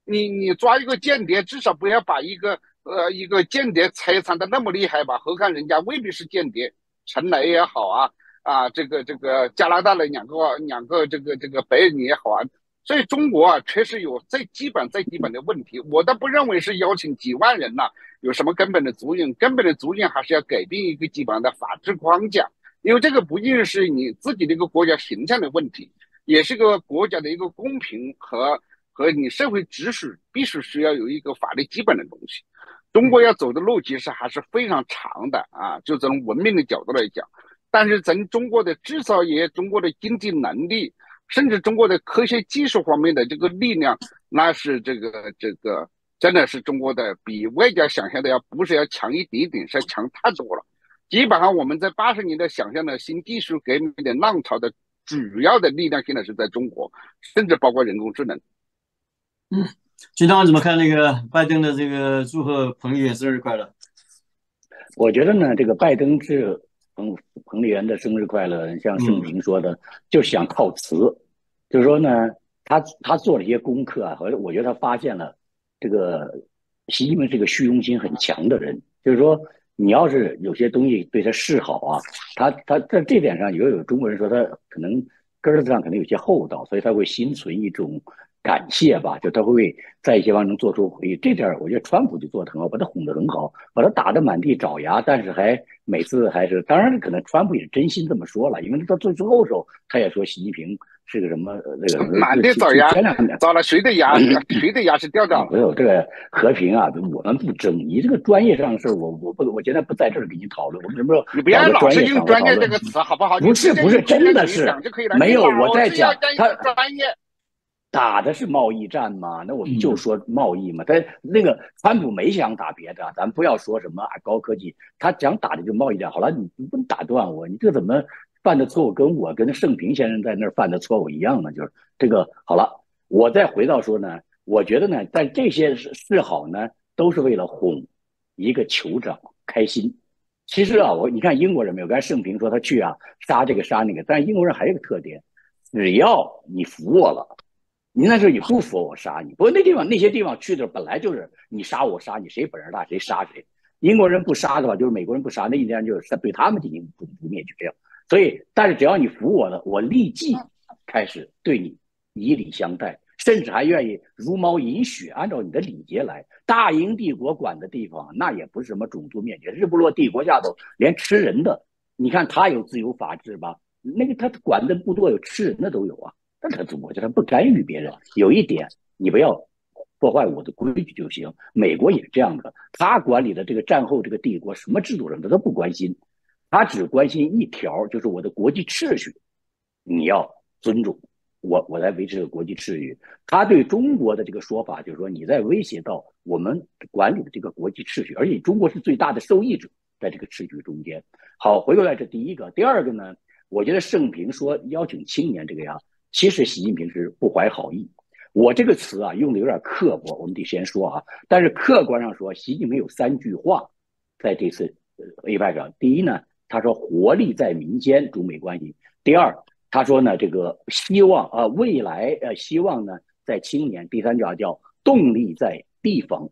你你抓一个间谍，至少不要把一个呃一个间谍拆散的那么厉害吧？何况人家未必是间谍，陈雷也好啊，啊这个这个加拿大的两个两个这个这个白人也好啊，所以中国啊确实有最基本最基本的问题，我倒不认为是邀请几万人呐，有什么根本的足印，根本的足印还是要改变一个基本的法治框架，因为这个不仅是你自己的一个国家形象的问题，也是个国家的一个公平和。和你社会秩序必须需要有一个法律基本的东西。中国要走的路其实还是非常长的啊，就从文明的角度来讲。但是从中国的制造业、中国的经济能力，甚至中国的科学技术方面的这个力量，那是这个这个真的是中国的，比外界想象的要不是要强一点点，是要强太多了。基本上我们在八十年代想象的新技术革命的浪潮的主要的力量，现在是在中国，甚至包括人工智能。嗯，金章怎么看那个拜登的这个祝贺彭丽媛生日快乐？我觉得呢，这个拜登是彭彭丽媛的生日快乐，像盛平说的，就想靠词，就是说呢，他他做了一些功课，啊，和我觉得他发现了这个习近平是个虚荣心很强的人，就是说，你要是有些东西对他示好啊，他他在这点上，也有中国人说他可能根子上可能有些厚道，所以他会心存一种。感谢吧，就他会为在一些方面做出回应。这点我觉得川普就做成了，把他哄得很好，把他打得满地找牙，但是还每次还是，当然可能川普也是真心这么说了，因为他最最后时候他也说习近平是个什么那个 满地找牙，前两年遭了谁的牙？谁的牙是掉的？没有这个和平啊，我们不争。你这个专业上的事，我，我不，我现在不在这儿跟你讨论。我们什么时候？你不要老是用专业这个词，好不好？不是，不是，真的是没有，我在讲他专业。打的是贸易战吗？那我们就说贸易嘛。他那个川普没想打别的，咱不要说什么高科技，他想打的就贸易战。好了，你不能打断我，你这怎么犯的错误跟我跟盛平先生在那儿犯的错误一样呢？就是这个。好了，我再回到说呢，我觉得呢，但这些示好呢，都是为了哄一个酋长开心。其实啊，我你看英国人没有？刚才盛平说他去啊，杀这个杀那个，但是英国人还有一个特点，只要你服我了。你那时候你不服我杀你，不过那地方那些地方去的本来就是你杀我杀你谁本事大谁杀谁。英国人不杀的话，就是美国人不杀，那一天就是对他们进行不不灭绝。所以，但是只要你服我的，我立即开始对你以礼相待，甚至还愿意茹毛饮血，按照你的礼节来。大英帝国管的地方那也不是什么种族灭绝，日不落帝国下头连吃人的，你看他有自由法治吧？那个他管的不多，有吃人的都有啊。但他怎么？就他不干预别人。有一点，你不要破坏我的规矩就行。美国也是这样的，他管理的这个战后这个帝国，什么制度么他都不关心，他只关心一条，就是我的国际秩序，你要尊重我，我来维持这个国际秩序。他对中国的这个说法就是说，你在威胁到我们管理的这个国际秩序，而且中国是最大的受益者在这个秩序中间。好，回过来，这第一个，第二个呢？我觉得盛平说邀请青年这个呀。其实习近平是不怀好意，我这个词啊用的有点刻薄，我们得先说啊。但是客观上说，习近平有三句话在这次 A 外表。第一呢，他说“活力在民间，中美关系”。第二，他说呢这个希望啊未来呃希望呢在青年。第三句话叫“动力在地方”。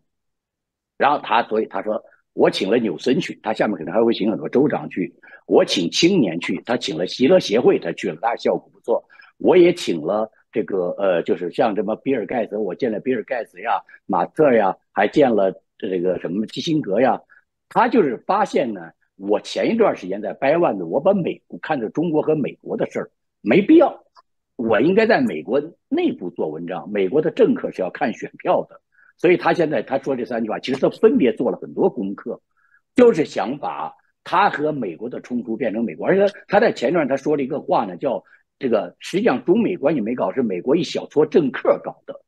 然后他所以他说我请了纽森去，他下面可能还会请很多州长去。我请青年去，他请了喜乐协会，他去了，那效果不错。我也请了这个呃，就是像什么比尔盖茨，我见了比尔盖茨呀、马特呀，还见了这个什么基辛格呀。他就是发现呢，我前一段时间在掰腕子，我把美国看着中国和美国的事儿，没必要。我应该在美国内部做文章，美国的政客是要看选票的。所以他现在他说这三句话，其实他分别做了很多功课，就是想把他和美国的冲突变成美国。而且他在前段他说了一个话呢，叫。这个实际上中美关系没搞是美国一小撮政客搞的，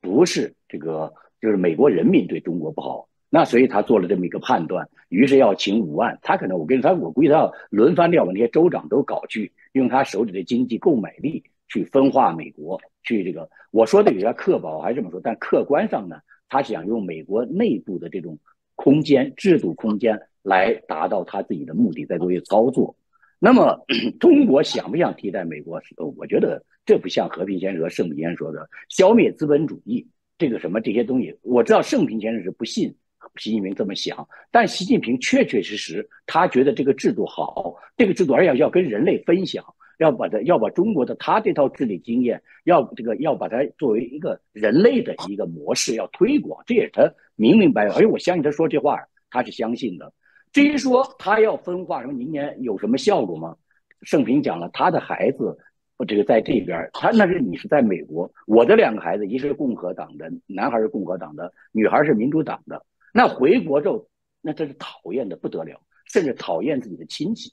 不是这个就是美国人民对中国不好，那所以他做了这么一个判断，于是要请五万，他可能我跟他我估计他要轮番要把那些州长都搞去，用他手里的经济购买力去分化美国，去这个我说的有些刻薄还这么说，但客观上呢，他想用美国内部的这种空间制度空间来达到他自己的目的，在做一些操作。那么，中国想不想替代美国？我觉得这不像和平先生、和盛平先生说的“消灭资本主义”这个什么这些东西。我知道盛平先生是不信习近平这么想，但习近平确确实实他觉得这个制度好，这个制度而且要跟人类分享，要把它要把中国的他这套治理经验，要这个要把它作为一个人类的一个模式要推广，这也是他明明白白。而且我相信他说这话，他是相信的。至于说他要分化什么，明年有什么效果吗？盛平讲了，他的孩子，我这个在这边，他那是你是在美国，我的两个孩子，一是共和党的男孩是共和党的，女孩是民主党的。那回国之后，那真是讨厌的不得了，甚至讨厌自己的亲戚，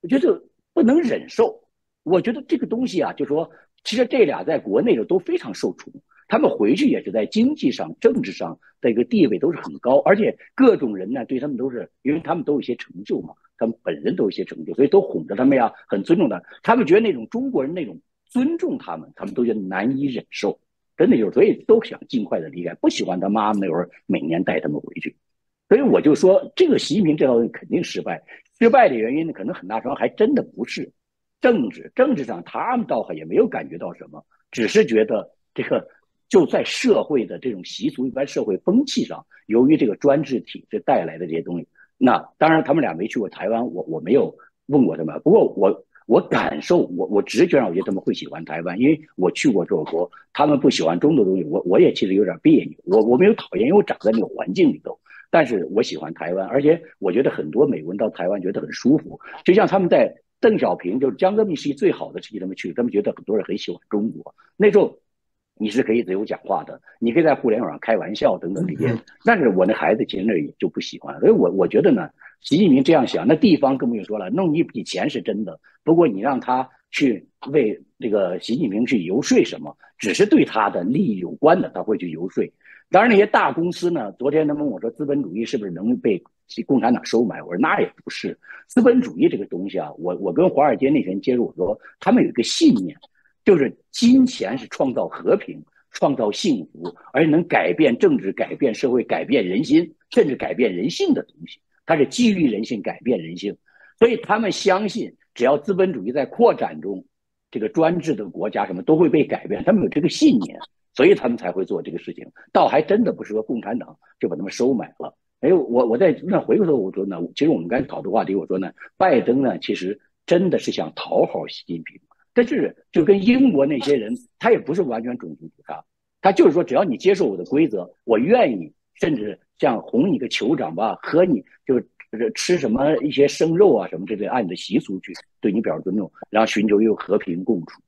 我觉得不能忍受。我觉得这个东西啊，就说其实这俩在国内都都非常受宠。他们回去也是在经济上、政治上的一个地位都是很高，而且各种人呢对他们都是，因为他们都有一些成就嘛，他们本人都有一些成就，所以都哄着他们呀，很尊重他。他们觉得那种中国人那种尊重他们，他们都觉得难以忍受，真的就是，所以都想尽快的离开，不喜欢他妈妈那会儿每年带他们回去。所以我就说，这个习近平这道肯定失败，失败的原因呢，可能很大程度还真的不是政治，政治上他们倒好也没有感觉到什么，只是觉得这个。就在社会的这种习俗、一般社会风气上，由于这个专制体制带来的这些东西，那当然他们俩没去过台湾，我我没有问过他们。不过我我感受，我我直觉上我觉得他们会喜欢台湾，因为我去过中国，他们不喜欢中国东西，我我也其实有点别扭，我我没有讨厌，因为我长在那个环境里头，但是我喜欢台湾，而且我觉得很多美国人到台湾觉得很舒服，就像他们在邓小平就是江泽民时期最好的时期，他们去，他们觉得很多人很喜欢中国那时候。你是可以自由讲话的，你可以在互联网上开玩笑等等这些。但是我那孩子其实那也就不喜欢。所以我我觉得呢，习近平这样想，那地方更不用说了，弄一笔钱是真的。不过你让他去为这个习近平去游说什么，只是对他的利益有关的，他会去游说。当然那些大公司呢，昨天他们问我说，资本主义是不是能被共产党收买？我说那也不是。资本主义这个东西啊，我我跟华尔街那群接触，我说他们有一个信念。就是金钱是创造和平、创造幸福，而且能改变政治、改变社会、改变人心，甚至改变人性的东西。它是基于人性，改变人性。所以他们相信，只要资本主义在扩展中，这个专制的国家什么都会被改变。他们有这个信念，所以他们才会做这个事情。倒还真的不是说共产党就把他们收买了。哎，我我在那回过头，我说呢，其实我们刚才讨论话题，我说呢，拜登呢，其实真的是想讨好习近平。但是，就跟英国那些人，他也不是完全种族屠杀，他就是说，只要你接受我的规则，我愿意，甚至像哄你个酋长吧，和你就是吃什么一些生肉啊什么之类，按你的习俗去，对你表示尊重，然后寻求又和平共处。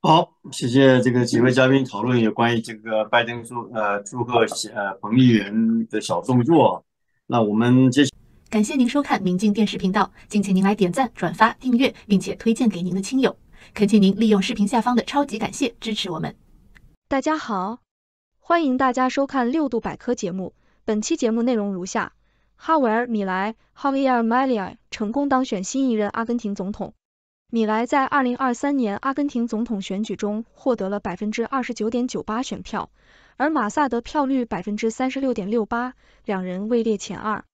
好，谢谢这个几位嘉宾讨论有关于这个拜登祝呃祝贺呃彭丽媛的小动作。那我们接。感谢您收看明镜电视频道，敬请您来点赞、转发、订阅，并且推荐给您的亲友。恳请您利用视频下方的超级感谢支持我们。大家好，欢迎大家收看六度百科节目。本期节目内容如下：哈维尔·米莱 （Javier m i l 成功当选新一任阿根廷总统。米莱在二零二三年阿根廷总统选举中获得了百分之二十九点九八选票，而马萨德票率百分之三十六点六八，两人位列前二。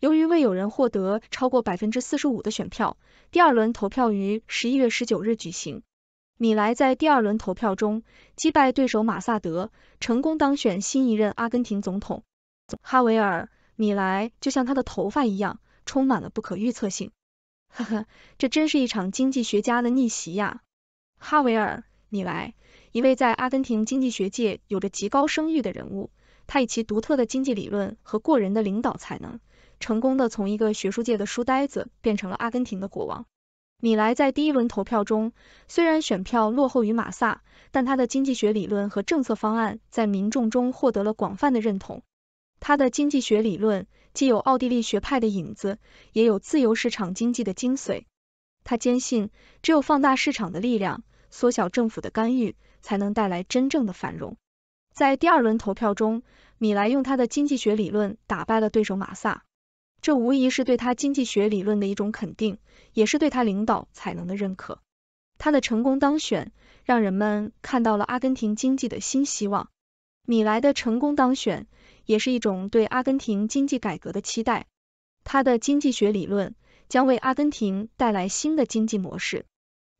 由于未有人获得超过百分之四十五的选票，第二轮投票于十一月十九日举行。米莱在第二轮投票中击败对手马萨德，成功当选新一任阿根廷总统哈维尔·米莱。就像他的头发一样，充满了不可预测性。呵呵，这真是一场经济学家的逆袭呀！哈维尔·米莱，一位在阿根廷经济学界有着极高声誉的人物，他以其独特的经济理论和过人的领导才能。成功的从一个学术界的书呆子变成了阿根廷的国王。米莱在第一轮投票中虽然选票落后于马萨，但他的经济学理论和政策方案在民众中获得了广泛的认同。他的经济学理论既有奥地利学派的影子，也有自由市场经济的精髓。他坚信，只有放大市场的力量，缩小政府的干预，才能带来真正的繁荣。在第二轮投票中，米莱用他的经济学理论打败了对手马萨。这无疑是对他经济学理论的一种肯定，也是对他领导才能的认可。他的成功当选，让人们看到了阿根廷经济的新希望。米莱的成功当选，也是一种对阿根廷经济改革的期待。他的经济学理论将为阿根廷带来新的经济模式。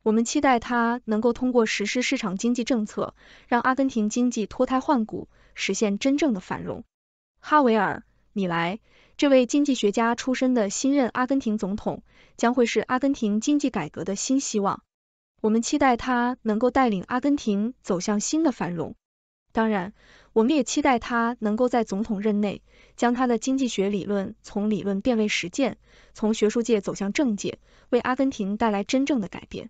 我们期待他能够通过实施市场经济政策，让阿根廷经济脱胎换骨，实现真正的繁荣。哈维尔·米莱。这位经济学家出身的新任阿根廷总统将会是阿根廷经济改革的新希望。我们期待他能够带领阿根廷走向新的繁荣。当然，我们也期待他能够在总统任内将他的经济学理论从理论变为实践，从学术界走向政界，为阿根廷带来真正的改变。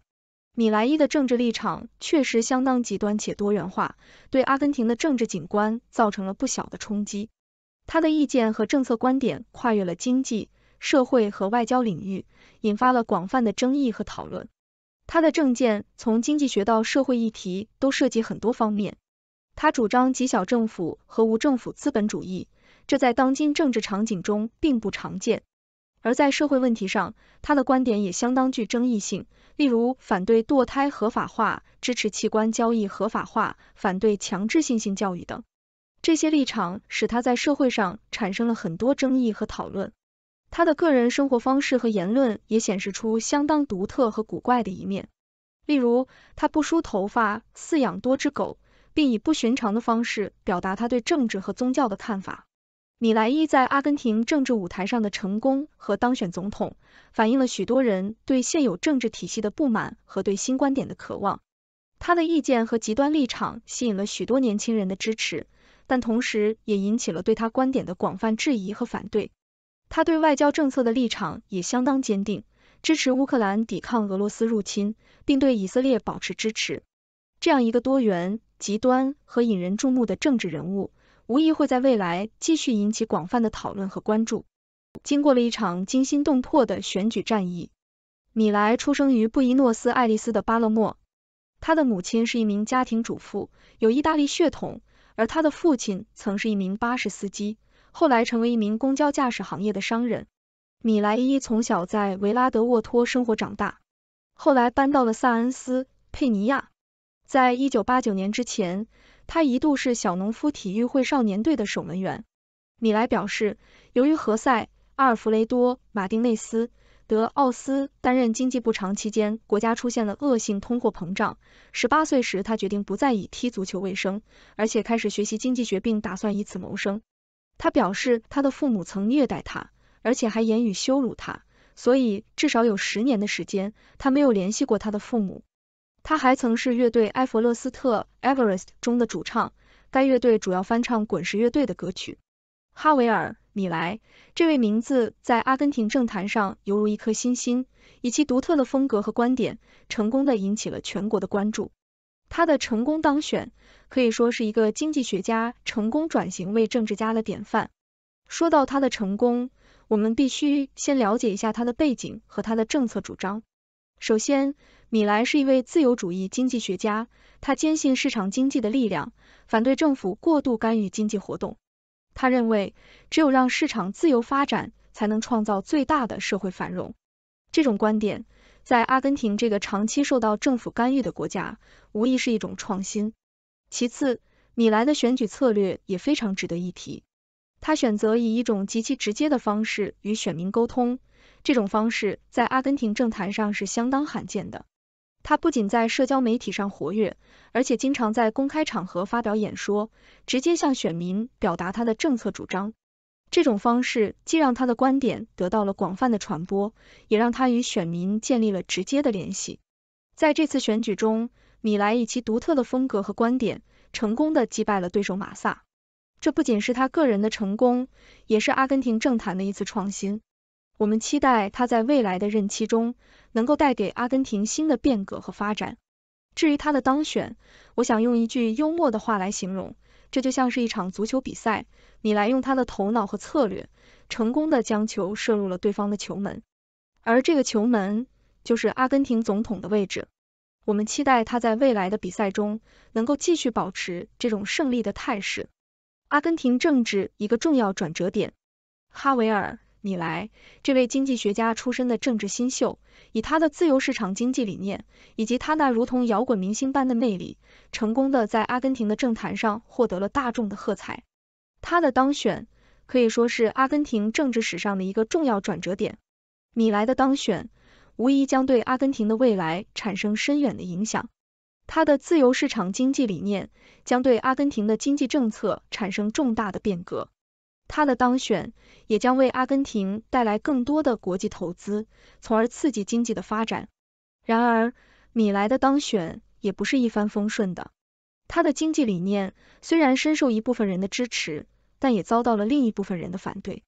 米莱伊的政治立场确实相当极端且多元化，对阿根廷的政治景观造成了不小的冲击。他的意见和政策观点跨越了经济、社会和外交领域，引发了广泛的争议和讨论。他的政见从经济学到社会议题都涉及很多方面。他主张极小政府和无政府资本主义，这在当今政治场景中并不常见。而在社会问题上，他的观点也相当具争议性，例如反对堕胎合法化、支持器官交易合法化、反对强制性性教育等。这些立场使他在社会上产生了很多争议和讨论。他的个人生活方式和言论也显示出相当独特和古怪的一面，例如他不梳头发、饲养多只狗，并以不寻常的方式表达他对政治和宗教的看法。米莱伊在阿根廷政治舞台上的成功和当选总统，反映了许多人对现有政治体系的不满和对新观点的渴望。他的意见和极端立场吸引了许多年轻人的支持。但同时也引起了对他观点的广泛质疑和反对。他对外交政策的立场也相当坚定，支持乌克兰抵抗俄罗斯入侵，并对以色列保持支持。这样一个多元、极端和引人注目的政治人物，无疑会在未来继续引起广泛的讨论和关注。经过了一场惊心动魄的选举战役，米莱出生于布宜诺斯艾利斯的巴勒莫，他的母亲是一名家庭主妇，有意大利血统。而他的父亲曾是一名巴士司机，后来成为一名公交驾驶行业的商人。米莱伊从小在维拉德沃托生活长大，后来搬到了萨恩斯佩尼亚。在一九八九年之前，他一度是小农夫体育会少年队的守门员。米莱表示，由于何塞阿尔弗雷多马丁内斯。德奥斯担任经济部长期间，国家出现了恶性通货膨胀。十八岁时，他决定不再以踢足球为生，而且开始学习经济学，并打算以此谋生。他表示，他的父母曾虐待他，而且还言语羞辱他，所以至少有十年的时间，他没有联系过他的父母。他还曾是乐队埃弗勒斯特 （Everest） 中的主唱，该乐队主要翻唱滚石乐队的歌曲。哈维尔·米莱，这位名字在阿根廷政坛上犹如一颗新星，以其独特的风格和观点，成功的引起了全国的关注。他的成功当选，可以说是一个经济学家成功转型为政治家的典范。说到他的成功，我们必须先了解一下他的背景和他的政策主张。首先，米莱是一位自由主义经济学家，他坚信市场经济的力量，反对政府过度干预经济活动。他认为，只有让市场自由发展，才能创造最大的社会繁荣。这种观点在阿根廷这个长期受到政府干预的国家，无疑是一种创新。其次，米莱的选举策略也非常值得一提。他选择以一种极其直接的方式与选民沟通，这种方式在阿根廷政坛上是相当罕见的。他不仅在社交媒体上活跃，而且经常在公开场合发表演说，直接向选民表达他的政策主张。这种方式既让他的观点得到了广泛的传播，也让他与选民建立了直接的联系。在这次选举中，米莱以其独特的风格和观点，成功的击败了对手马萨。这不仅是他个人的成功，也是阿根廷政坛的一次创新。我们期待他在未来的任期中能够带给阿根廷新的变革和发展。至于他的当选，我想用一句幽默的话来形容，这就像是一场足球比赛，米莱用他的头脑和策略，成功的将球射入了对方的球门，而这个球门就是阿根廷总统的位置。我们期待他在未来的比赛中能够继续保持这种胜利的态势。阿根廷政治一个重要转折点，哈维尔。米莱，这位经济学家出身的政治新秀，以他的自由市场经济理念以及他那如同摇滚明星般的魅力，成功的在阿根廷的政坛上获得了大众的喝彩。他的当选可以说是阿根廷政治史上的一个重要转折点。米莱的当选无疑将对阿根廷的未来产生深远的影响。他的自由市场经济理念将对阿根廷的经济政策产生重大的变革。他的当选也将为阿根廷带来更多的国际投资，从而刺激经济的发展。然而，米莱的当选也不是一帆风顺的。他的经济理念虽然深受一部分人的支持，但也遭到了另一部分人的反对。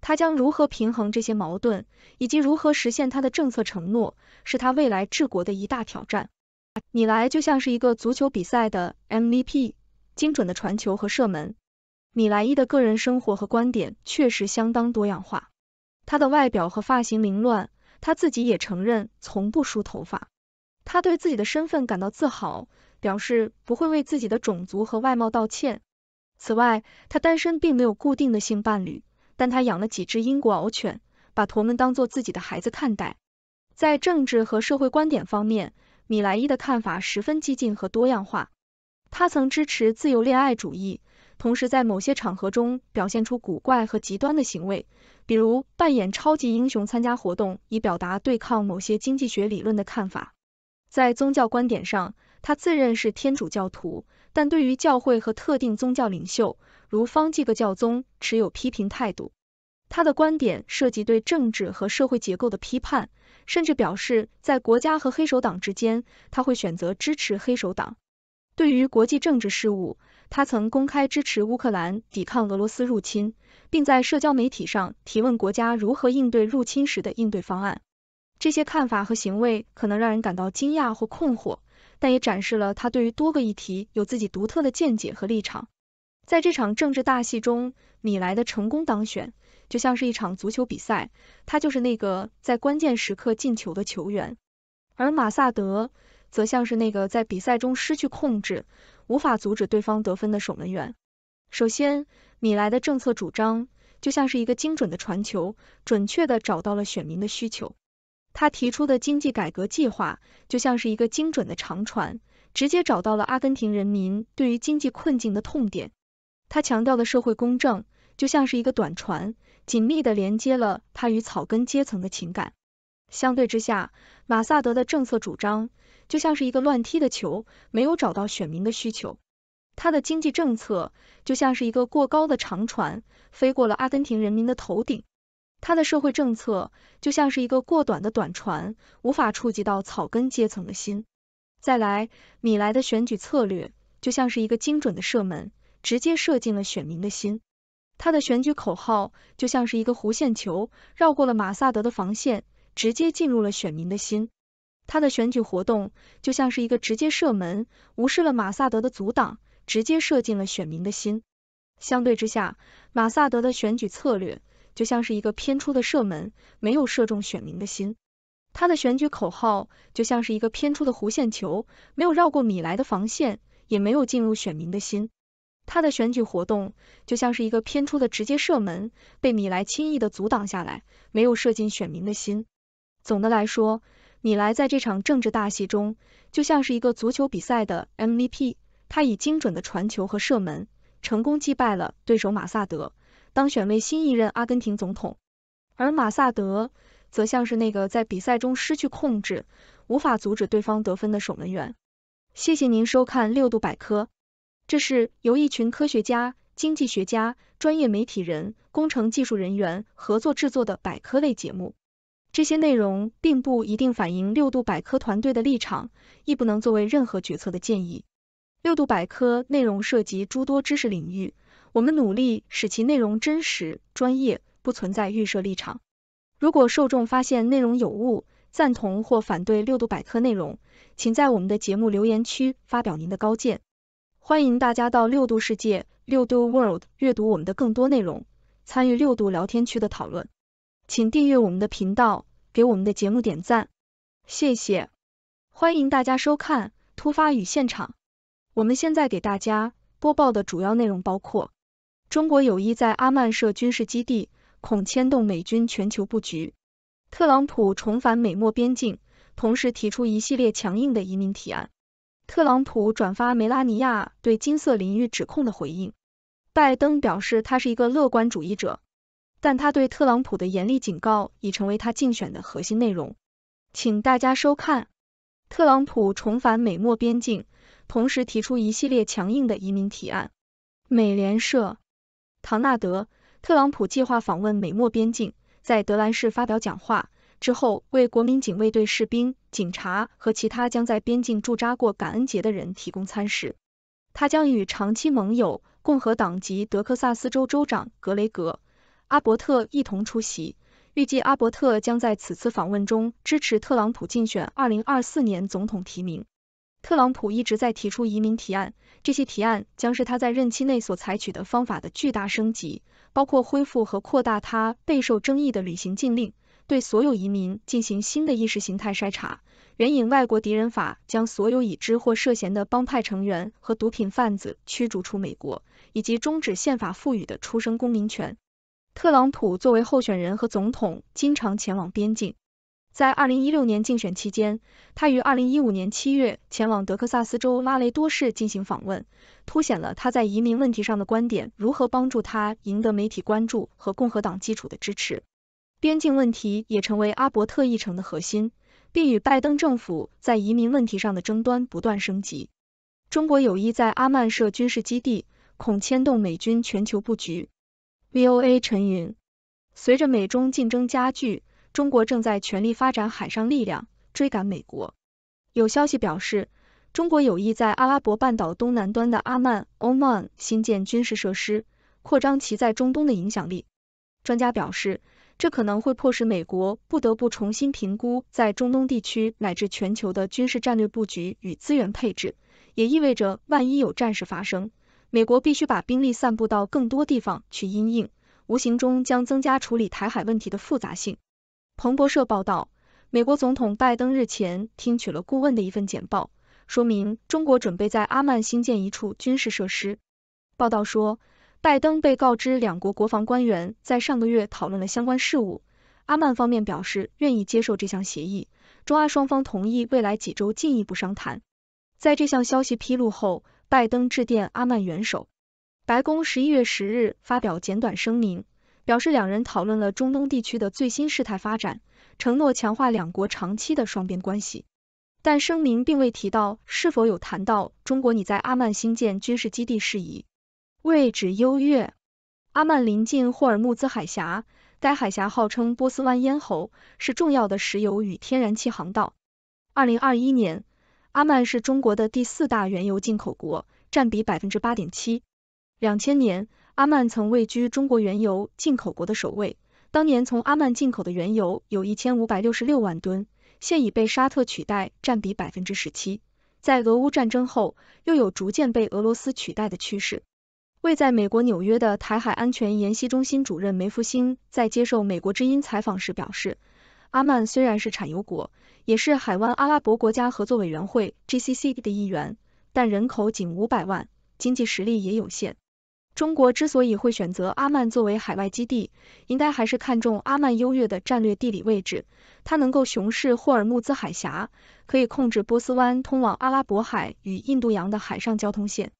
他将如何平衡这些矛盾，以及如何实现他的政策承诺，是他未来治国的一大挑战。米莱就像是一个足球比赛的 MVP，精准的传球和射门。米莱伊的个人生活和观点确实相当多样化。他的外表和发型凌乱，他自己也承认从不梳头发。他对自己的身份感到自豪，表示不会为自己的种族和外貌道歉。此外，他单身，并没有固定的性伴侣，但他养了几只英国獒犬，把驼们当做自己的孩子看待。在政治和社会观点方面，米莱伊的看法十分激进和多样化。他曾支持自由恋爱主义。同时，在某些场合中表现出古怪和极端的行为，比如扮演超级英雄参加活动，以表达对抗某些经济学理论的看法。在宗教观点上，他自认是天主教徒，但对于教会和特定宗教领袖，如方济各教宗，持有批评态度。他的观点涉及对政治和社会结构的批判，甚至表示在国家和黑手党之间，他会选择支持黑手党。对于国际政治事务，他曾公开支持乌克兰抵抗俄罗斯入侵，并在社交媒体上提问国家如何应对入侵时的应对方案。这些看法和行为可能让人感到惊讶或困惑，但也展示了他对于多个议题有自己独特的见解和立场。在这场政治大戏中，米莱的成功当选就像是一场足球比赛，他就是那个在关键时刻进球的球员，而马萨德。则像是那个在比赛中失去控制、无法阻止对方得分的守门员。首先，米莱的政策主张就像是一个精准的传球，准确的找到了选民的需求。他提出的经济改革计划就像是一个精准的长传，直接找到了阿根廷人民对于经济困境的痛点。他强调的社会公正就像是一个短传，紧密的连接了他与草根阶层的情感。相对之下，马萨德的政策主张。就像是一个乱踢的球，没有找到选民的需求。他的经济政策就像是一个过高的长船，飞过了阿根廷人民的头顶。他的社会政策就像是一个过短的短船，无法触及到草根阶层的心。再来，米莱的选举策略就像是一个精准的射门，直接射进了选民的心。他的选举口号就像是一个弧线球，绕过了马萨德的防线，直接进入了选民的心。他的选举活动就像是一个直接射门，无视了马萨德的阻挡，直接射进了选民的心。相对之下，马萨德的选举策略就像是一个偏出的射门，没有射中选民的心。他的选举口号就像是一个偏出的弧线球，没有绕过米莱的防线，也没有进入选民的心。他的选举活动就像是一个偏出的直接射门，被米莱轻易的阻挡下来，没有射进选民的心。总的来说。米莱在这场政治大戏中，就像是一个足球比赛的 MVP，他以精准的传球和射门，成功击败了对手马萨德，当选为新一任阿根廷总统。而马萨德则像是那个在比赛中失去控制，无法阻止对方得分的守门员。谢谢您收看六度百科，这是由一群科学家、经济学家、专业媒体人、工程技术人员合作制作的百科类节目。这些内容并不一定反映六度百科团队的立场，亦不能作为任何决策的建议。六度百科内容涉及诸多知识领域，我们努力使其内容真实、专业，不存在预设立场。如果受众发现内容有误、赞同或反对六度百科内容，请在我们的节目留言区发表您的高见。欢迎大家到六度世界（六度 World） 阅读我们的更多内容，参与六度聊天区的讨论。请订阅我们的频道，给我们的节目点赞，谢谢！欢迎大家收看《突发与现场》。我们现在给大家播报的主要内容包括：中国有意在阿曼设军事基地，恐牵动美军全球布局；特朗普重返美墨边境，同时提出一系列强硬的移民提案；特朗普转发梅拉尼亚对金色领域指控的回应；拜登表示他是一个乐观主义者。但他对特朗普的严厉警告已成为他竞选的核心内容。请大家收看，特朗普重返美墨边境，同时提出一系列强硬的移民提案。美联社，唐纳德·特朗普计划访问美墨边境，在德兰市发表讲话之后，为国民警卫队士兵、警察和其他将在边境驻扎过感恩节的人提供餐食。他将与长期盟友、共和党籍德克萨斯州州长格雷格。阿伯特一同出席，预计阿伯特将在此次访问中支持特朗普竞选二零二四年总统提名。特朗普一直在提出移民提案，这些提案将是他在任期内所采取的方法的巨大升级，包括恢复和扩大他备受争议的旅行禁令，对所有移民进行新的意识形态筛查，援引外国敌人法将所有已知或涉嫌的帮派成员和毒品贩子驱逐出美国，以及终止宪法赋予的出生公民权。特朗普作为候选人和总统，经常前往边境。在二零一六年竞选期间，他于二零一五年七月前往德克萨斯州拉雷多市进行访问，凸显了他在移民问题上的观点，如何帮助他赢得媒体关注和共和党基础的支持。边境问题也成为阿伯特议程的核心，并与拜登政府在移民问题上的争端不断升级。中国有意在阿曼设军事基地，恐牵动美军全球布局。VOA 陈云，随着美中竞争加剧，中国正在全力发展海上力量，追赶美国。有消息表示，中国有意在阿拉伯半岛东南端的阿曼 （Oman） 新建军事设施，扩张其在中东的影响力。专家表示，这可能会迫使美国不得不重新评估在中东地区乃至全球的军事战略布局与资源配置，也意味着万一有战事发生。美国必须把兵力散布到更多地方去应无形中将增加处理台海问题的复杂性。彭博社报道，美国总统拜登日前听取了顾问的一份简报，说明中国准备在阿曼新建一处军事设施。报道说，拜登被告知两国国防官员在上个月讨论了相关事务。阿曼方面表示愿意接受这项协议，中阿双方同意未来几周进一步商谈。在这项消息披露后。拜登致电阿曼元首，白宫十一月十日发表简短声明，表示两人讨论了中东地区的最新事态发展，承诺强化两国长期的双边关系。但声明并未提到是否有谈到中国拟在阿曼新建军事基地事宜。位置优越，阿曼临近霍尔木兹海峡，该海峡号称波斯湾咽喉，是重要的石油与天然气航道。二零二一年。阿曼是中国的第四大原油进口国，占比百分之八点七。两千年，阿曼曾位居中国原油进口国的首位，当年从阿曼进口的原油有一千五百六十六万吨，现已被沙特取代，占比百分之十七。在俄乌战争后，又有逐渐被俄罗斯取代的趋势。位在美国纽约的台海安全研习中心主任梅福星在接受美国之音采访时表示，阿曼虽然是产油国，也是海湾阿拉伯国家合作委员会 （GCC） 的一员，但人口仅五百万，经济实力也有限。中国之所以会选择阿曼作为海外基地，应该还是看重阿曼优越的战略地理位置，它能够雄视霍尔木兹海峡，可以控制波斯湾通往阿拉伯海与印度洋的海上交通线。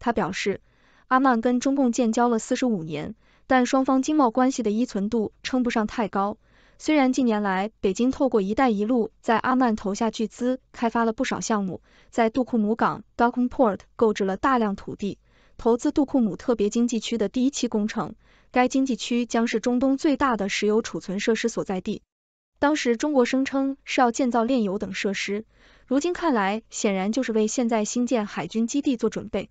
他表示，阿曼跟中共建交了四十五年，但双方经贸关系的依存度称不上太高。虽然近年来北京透过“一带一路”在阿曼投下巨资，开发了不少项目，在杜库姆港 d u k i n Port） 购置了大量土地，投资杜库姆特别经济区的第一期工程。该经济区将是中东最大的石油储存设施所在地。当时中国声称是要建造炼油等设施，如今看来显然就是为现在新建海军基地做准备。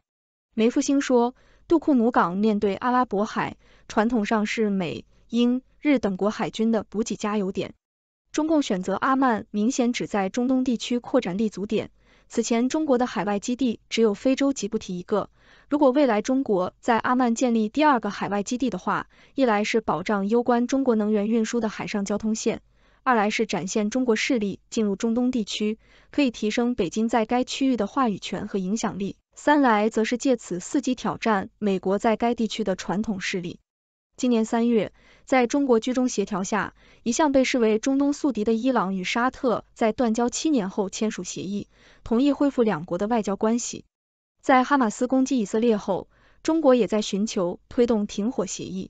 梅复兴说，杜库姆港面对阿拉伯海，传统上是美英。日等国海军的补给加油点，中共选择阿曼明显旨在中东地区扩展立足点。此前中国的海外基地只有非洲吉布提一个，如果未来中国在阿曼建立第二个海外基地的话，一来是保障攸关中国能源运输的海上交通线，二来是展现中国势力进入中东地区，可以提升北京在该区域的话语权和影响力，三来则是借此伺机挑战美国在该地区的传统势力。今年三月，在中国居中协调下，一向被视为中东宿敌的伊朗与沙特在断交七年后签署协议，同意恢复两国的外交关系。在哈马斯攻击以色列后，中国也在寻求推动停火协议。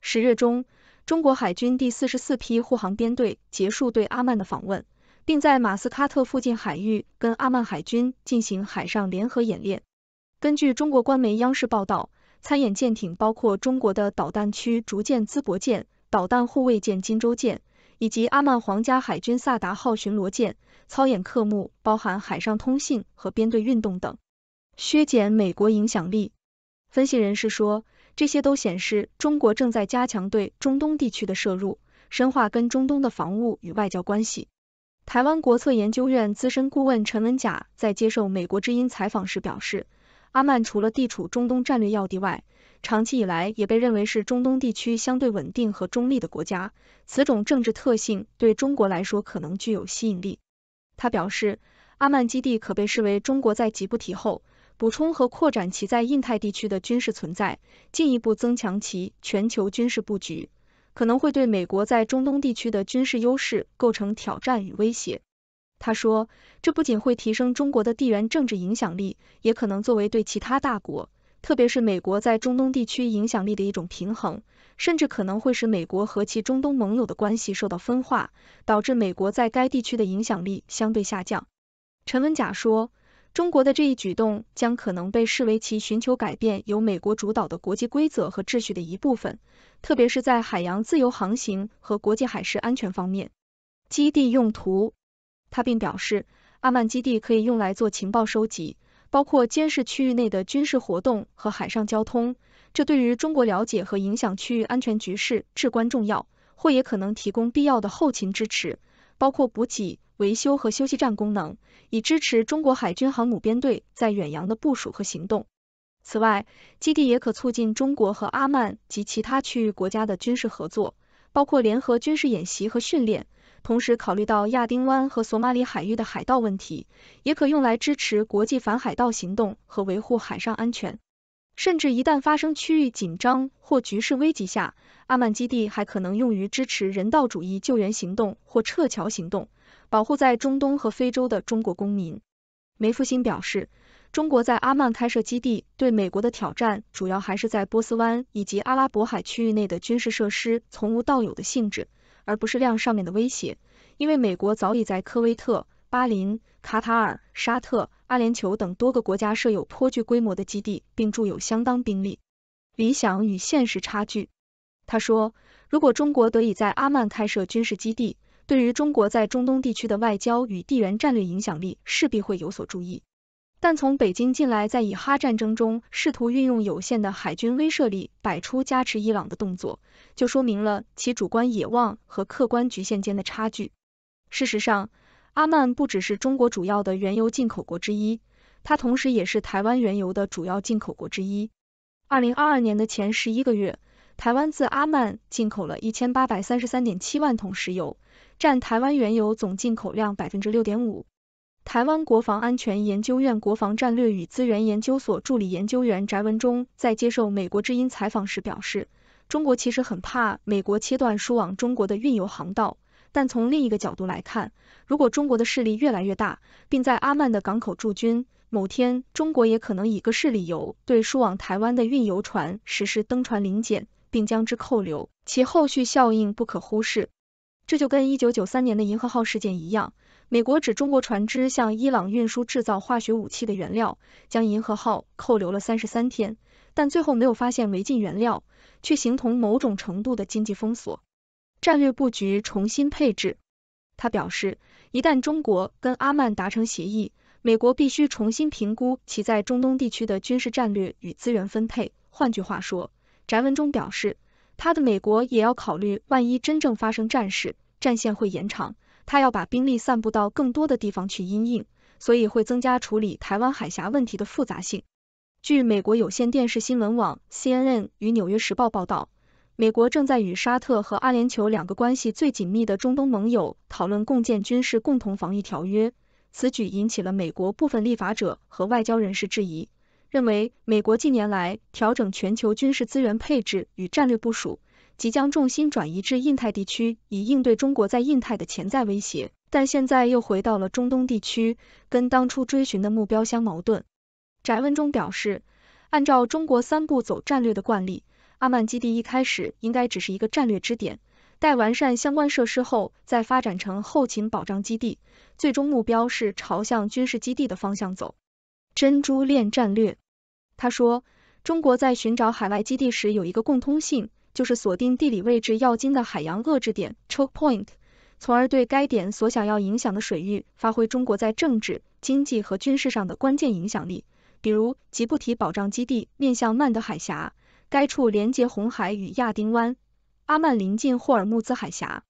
十月中，中国海军第四十四批护航编队结束对阿曼的访问，并在马斯卡特附近海域跟阿曼海军进行海上联合演练。根据中国官媒央视报道。参演舰艇包括中国的导弹驱逐舰淄博舰、导弹护卫舰金州舰，以及阿曼皇家海军萨达号巡逻舰。操演科目包含海上通信和编队运动等。削减美国影响力，分析人士说，这些都显示中国正在加强对中东地区的摄入，深化跟中东的防务与外交关系。台湾国策研究院资深顾问陈文甲在接受美国之音采访时表示。阿曼除了地处中东战略要地外，长期以来也被认为是中东地区相对稳定和中立的国家，此种政治特性对中国来说可能具有吸引力。他表示，阿曼基地可被视为中国在吉布提后补充和扩展其在印太地区的军事存在，进一步增强其全球军事布局，可能会对美国在中东地区的军事优势构成挑战与威胁。他说，这不仅会提升中国的地缘政治影响力，也可能作为对其他大国，特别是美国在中东地区影响力的一种平衡，甚至可能会使美国和其中东盟友的关系受到分化，导致美国在该地区的影响力相对下降。陈文甲说，中国的这一举动将可能被视为其寻求改变由美国主导的国际规则和秩序的一部分，特别是在海洋自由航行和国际海事安全方面。基地用途。他并表示，阿曼基地可以用来做情报收集，包括监视区域内的军事活动和海上交通，这对于中国了解和影响区域安全局势至关重要。或也可能提供必要的后勤支持，包括补给、维修和休息站功能，以支持中国海军航母编队在远洋的部署和行动。此外，基地也可促进中国和阿曼及其他区域国家的军事合作，包括联合军事演习和训练。同时，考虑到亚丁湾和索马里海域的海盗问题，也可用来支持国际反海盗行动和维护海上安全。甚至一旦发生区域紧张或局势危急下，阿曼基地还可能用于支持人道主义救援行动或撤侨行动，保护在中东和非洲的中国公民。梅复兴表示，中国在阿曼开设基地对美国的挑战，主要还是在波斯湾以及阿拉伯海区域内的军事设施从无到有的性质。而不是量上面的威胁，因为美国早已在科威特、巴林、卡塔尔、沙特、阿联酋等多个国家设有颇具规模的基地，并驻有相当兵力。理想与现实差距，他说，如果中国得以在阿曼开设军事基地，对于中国在中东地区的外交与地缘战略影响力势必会有所注意。但从北京近来在以哈战争中试图运用有限的海军威慑力摆出加持伊朗的动作，就说明了其主观野望和客观局限间的差距。事实上，阿曼不只是中国主要的原油进口国之一，它同时也是台湾原油的主要进口国之一。二零二二年的前十一个月，台湾自阿曼进口了一千八百三十三点七万桶石油，占台湾原油总进口量百分之六点五。台湾国防安全研究院国防战略与资源研究所助理研究员翟文中在接受美国之音采访时表示，中国其实很怕美国切断输往中国的运油航道，但从另一个角度来看，如果中国的势力越来越大，并在阿曼的港口驻军，某天中国也可能以各式理由对输往台湾的运油船实施登船临检，并将之扣留，其后续效应不可忽视。这就跟一九九三年的银河号事件一样。美国指中国船只向伊朗运输制造化学武器的原料，将银河号扣留了三十三天，但最后没有发现违禁原料，却形同某种程度的经济封锁。战略布局重新配置，他表示，一旦中国跟阿曼达成协议，美国必须重新评估其在中东地区的军事战略与资源分配。换句话说，翟文中表示，他的美国也要考虑，万一真正发生战事，战线会延长。他要把兵力散布到更多的地方去阴影，所以会增加处理台湾海峡问题的复杂性。据美国有线电视新闻网 （CNN） 与纽约时报报道，美国正在与沙特和阿联酋两个关系最紧密的中东盟友讨论共建军事共同防御条约。此举引起了美国部分立法者和外交人士质疑，认为美国近年来调整全球军事资源配置与战略部署。即将重心转移至印太地区，以应对中国在印太的潜在威胁，但现在又回到了中东地区，跟当初追寻的目标相矛盾。翟文中表示，按照中国“三步走”战略的惯例，阿曼基地一开始应该只是一个战略支点，待完善相关设施后，再发展成后勤保障基地，最终目标是朝向军事基地的方向走“珍珠链”战略。他说，中国在寻找海外基地时有一个共通性。就是锁定地理位置要津的海洋遏制点 （choke point），从而对该点所想要影响的水域发挥中国在政治、经济和军事上的关键影响力。比如吉布提保障基地面向曼德海峡，该处连接红海与亚丁湾；阿曼临近霍尔木兹海峡，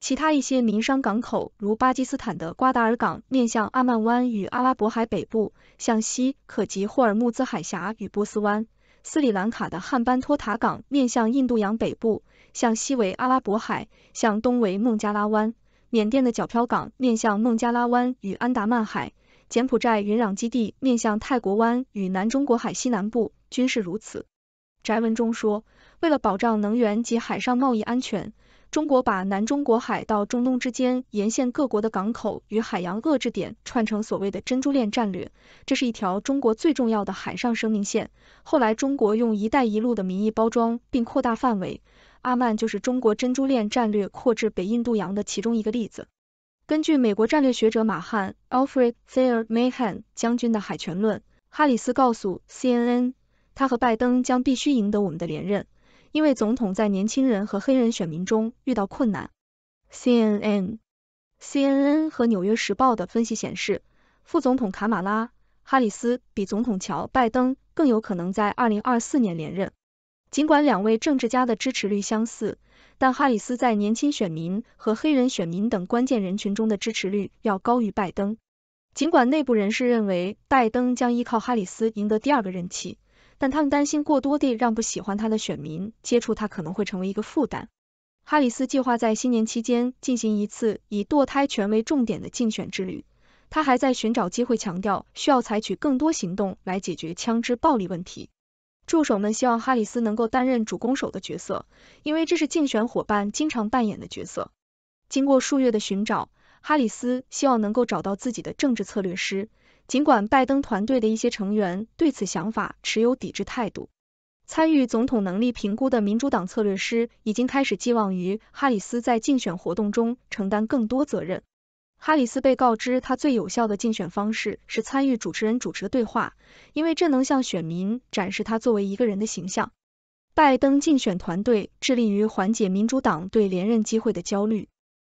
其他一些民商港口如巴基斯坦的瓜达尔港面向阿曼湾与阿拉伯海北部，向西可及霍尔木兹海峡与波斯湾。斯里兰卡的汉班托塔港面向印度洋北部，向西为阿拉伯海，向东为孟加拉湾；缅甸的皎漂港面向孟加拉湾与安达曼海；柬埔寨云壤基地面向泰国湾与南中国海西南部，均是如此。翟文中说，为了保障能源及海上贸易安全。中国把南中国海到中东之间沿线各国的港口与海洋遏制点串成所谓的珍珠链战略，这是一条中国最重要的海上生命线。后来，中国用“一带一路”的名义包装并扩大范围。阿曼就是中国珍珠链战略扩至北印度洋的其中一个例子。根据美国战略学者马汉 （Alfred Thayer Mahan） 将军的海权论，哈里斯告诉 CNN，他和拜登将必须赢得我们的连任。因为总统在年轻人和黑人选民中遇到困难。CNN、CNN 和纽约时报的分析显示，副总统卡马拉·哈里斯比总统乔·拜登更有可能在二零二四年连任。尽管两位政治家的支持率相似，但哈里斯在年轻选民和黑人选民等关键人群中的支持率要高于拜登。尽管内部人士认为拜登将依靠哈里斯赢得第二个任期。但他们担心过多地让不喜欢他的选民接触他可能会成为一个负担。哈里斯计划在新年期间进行一次以堕胎权为重点的竞选之旅。他还在寻找机会强调需要采取更多行动来解决枪支暴力问题。助手们希望哈里斯能够担任主攻手的角色，因为这是竞选伙伴经常扮演的角色。经过数月的寻找，哈里斯希望能够找到自己的政治策略师。尽管拜登团队的一些成员对此想法持有抵制态度，参与总统能力评估的民主党策略师已经开始寄望于哈里斯在竞选活动中承担更多责任。哈里斯被告知，他最有效的竞选方式是参与主持人主持的对话，因为这能向选民展示他作为一个人的形象。拜登竞选团队致力于缓解民主党对连任机会的焦虑。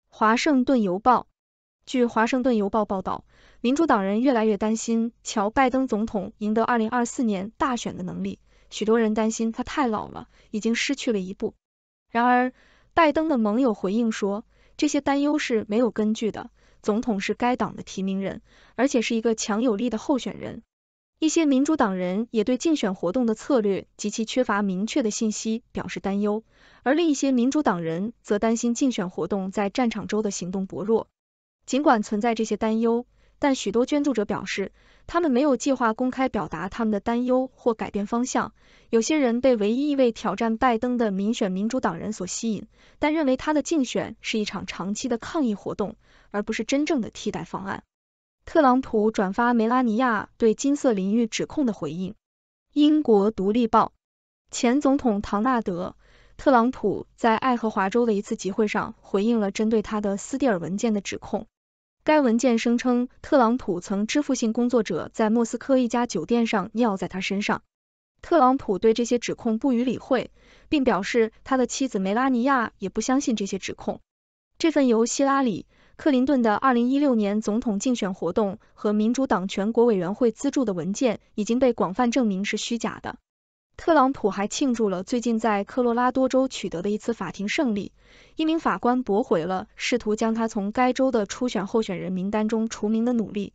华盛顿邮报，据华盛顿邮报报道。民主党人越来越担心乔·拜登总统赢得二零二四年大选的能力。许多人担心他太老了，已经失去了一步。然而，拜登的盟友回应说，这些担忧是没有根据的。总统是该党的提名人，而且是一个强有力的候选人。一些民主党人也对竞选活动的策略及其缺乏明确的信息表示担忧，而另一些民主党人则担心竞选活动在战场州的行动薄弱。尽管存在这些担忧，但许多捐助者表示，他们没有计划公开表达他们的担忧或改变方向。有些人被唯一一位挑战拜登的民选民主党人所吸引，但认为他的竞选是一场长期的抗议活动，而不是真正的替代方案。特朗普转发梅拉尼亚对金色淋浴指控的回应。英国《独立报》前总统唐纳德·特朗普在爱荷华州的一次集会上回应了针对他的斯蒂尔文件的指控。该文件声称，特朗普曾支付性工作者在莫斯科一家酒店上尿在他身上。特朗普对这些指控不予理会，并表示他的妻子梅拉尼亚也不相信这些指控。这份由希拉里·克林顿的二零一六年总统竞选活动和民主党全国委员会资助的文件已经被广泛证明是虚假的。特朗普还庆祝了最近在科罗拉多州取得的一次法庭胜利，一名法官驳回了试图将他从该州的初选候选人名单中除名的努力。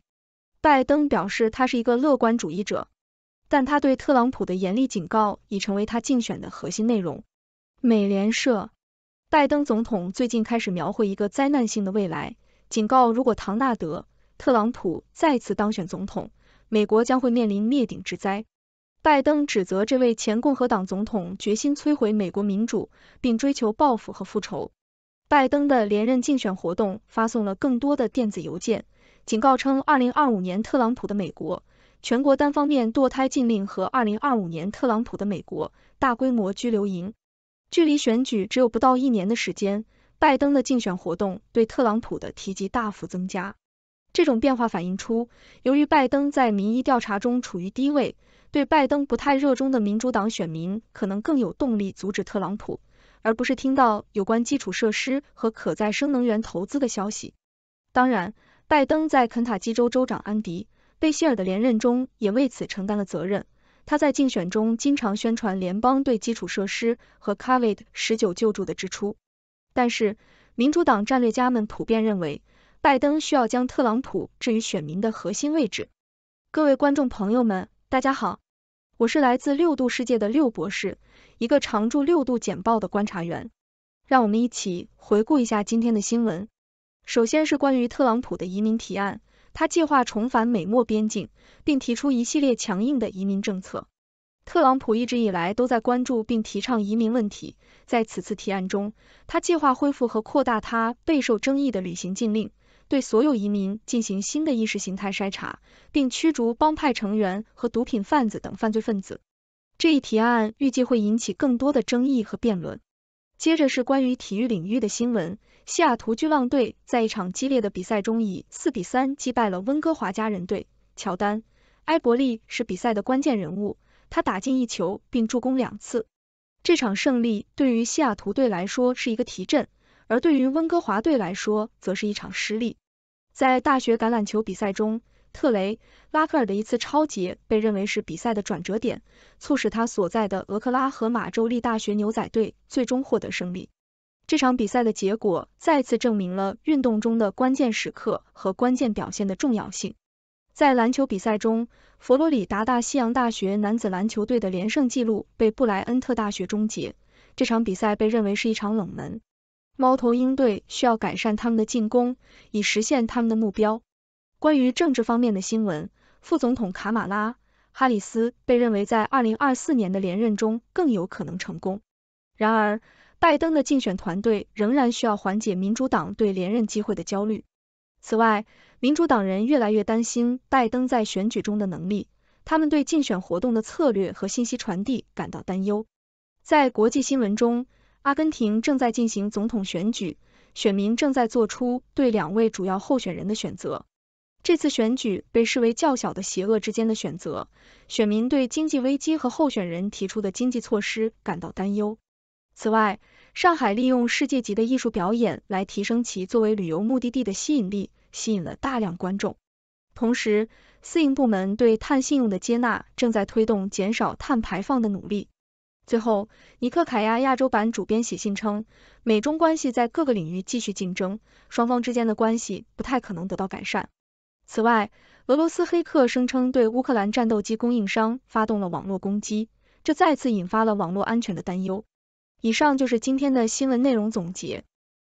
拜登表示他是一个乐观主义者，但他对特朗普的严厉警告已成为他竞选的核心内容。美联社，拜登总统最近开始描绘一个灾难性的未来，警告如果唐纳德·特朗普再次当选总统，美国将会面临灭顶之灾。拜登指责这位前共和党总统决心摧毁美国民主，并追求报复和复仇。拜登的连任竞选活动发送了更多的电子邮件，警告称 “2025 年特朗普的美国全国单方面堕胎禁令”和 “2025 年特朗普的美国大规模拘留营”。距离选举只有不到一年的时间，拜登的竞选活动对特朗普的提及大幅增加。这种变化反映出，由于拜登在民意调查中处于低位。对拜登不太热衷的民主党选民可能更有动力阻止特朗普，而不是听到有关基础设施和可再生能源投资的消息。当然，拜登在肯塔基州州长安迪·贝希尔的连任中也为此承担了责任。他在竞选中经常宣传联邦对基础设施和 COVID 1 9救助的支出。但是，民主党战略家们普遍认为，拜登需要将特朗普置于选民的核心位置。各位观众朋友们。大家好，我是来自六度世界的六博士，一个常驻六度简报的观察员。让我们一起回顾一下今天的新闻。首先是关于特朗普的移民提案，他计划重返美墨边境，并提出一系列强硬的移民政策。特朗普一直以来都在关注并提倡移民问题，在此次提案中，他计划恢复和扩大他备受争议的旅行禁令。对所有移民进行新的意识形态筛查，并驱逐帮派成员和毒品贩子等犯罪分子。这一提案预计会引起更多的争议和辩论。接着是关于体育领域的新闻：西雅图巨浪队在一场激烈的比赛中以四比三击败了温哥华家人队。乔丹埃伯利是比赛的关键人物，他打进一球并助攻两次。这场胜利对于西雅图队来说是一个提振，而对于温哥华队来说则是一场失利。在大学橄榄球比赛中，特雷·拉克尔的一次超节被认为是比赛的转折点，促使他所在的俄克拉荷马州立大学牛仔队最终获得胜利。这场比赛的结果再次证明了运动中的关键时刻和关键表现的重要性。在篮球比赛中，佛罗里达大西洋大学男子篮球队的连胜记录被布莱恩特大学终结。这场比赛被认为是一场冷门。猫头鹰队需要改善他们的进攻，以实现他们的目标。关于政治方面的新闻，副总统卡马拉·哈里斯被认为在二零二四年的连任中更有可能成功。然而，拜登的竞选团队仍然需要缓解民主党对连任机会的焦虑。此外，民主党人越来越担心拜登在选举中的能力，他们对竞选活动的策略和信息传递感到担忧。在国际新闻中，阿根廷正在进行总统选举，选民正在做出对两位主要候选人的选择。这次选举被视为较小的邪恶之间的选择。选民对经济危机和候选人提出的经济措施感到担忧。此外，上海利用世界级的艺术表演来提升其作为旅游目的地的吸引力，吸引了大量观众。同时，私营部门对碳信用的接纳正在推动减少碳排放的努力。最后，尼克凯亚亚洲版主编写信称，美中关系在各个领域继续竞争，双方之间的关系不太可能得到改善。此外，俄罗斯黑客声称对乌克兰战斗机供应商发动了网络攻击，这再次引发了网络安全的担忧。以上就是今天的新闻内容总结。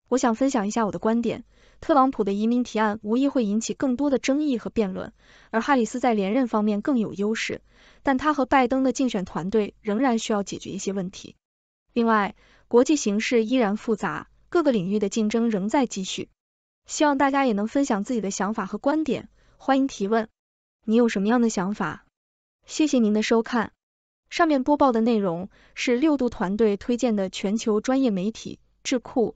我想分享一下我的观点。特朗普的移民提案无疑会引起更多的争议和辩论，而哈里斯在连任方面更有优势，但他和拜登的竞选团队仍然需要解决一些问题。另外，国际形势依然复杂，各个领域的竞争仍在继续。希望大家也能分享自己的想法和观点，欢迎提问。你有什么样的想法？谢谢您的收看。上面播报的内容是六度团队推荐的全球专业媒体智库。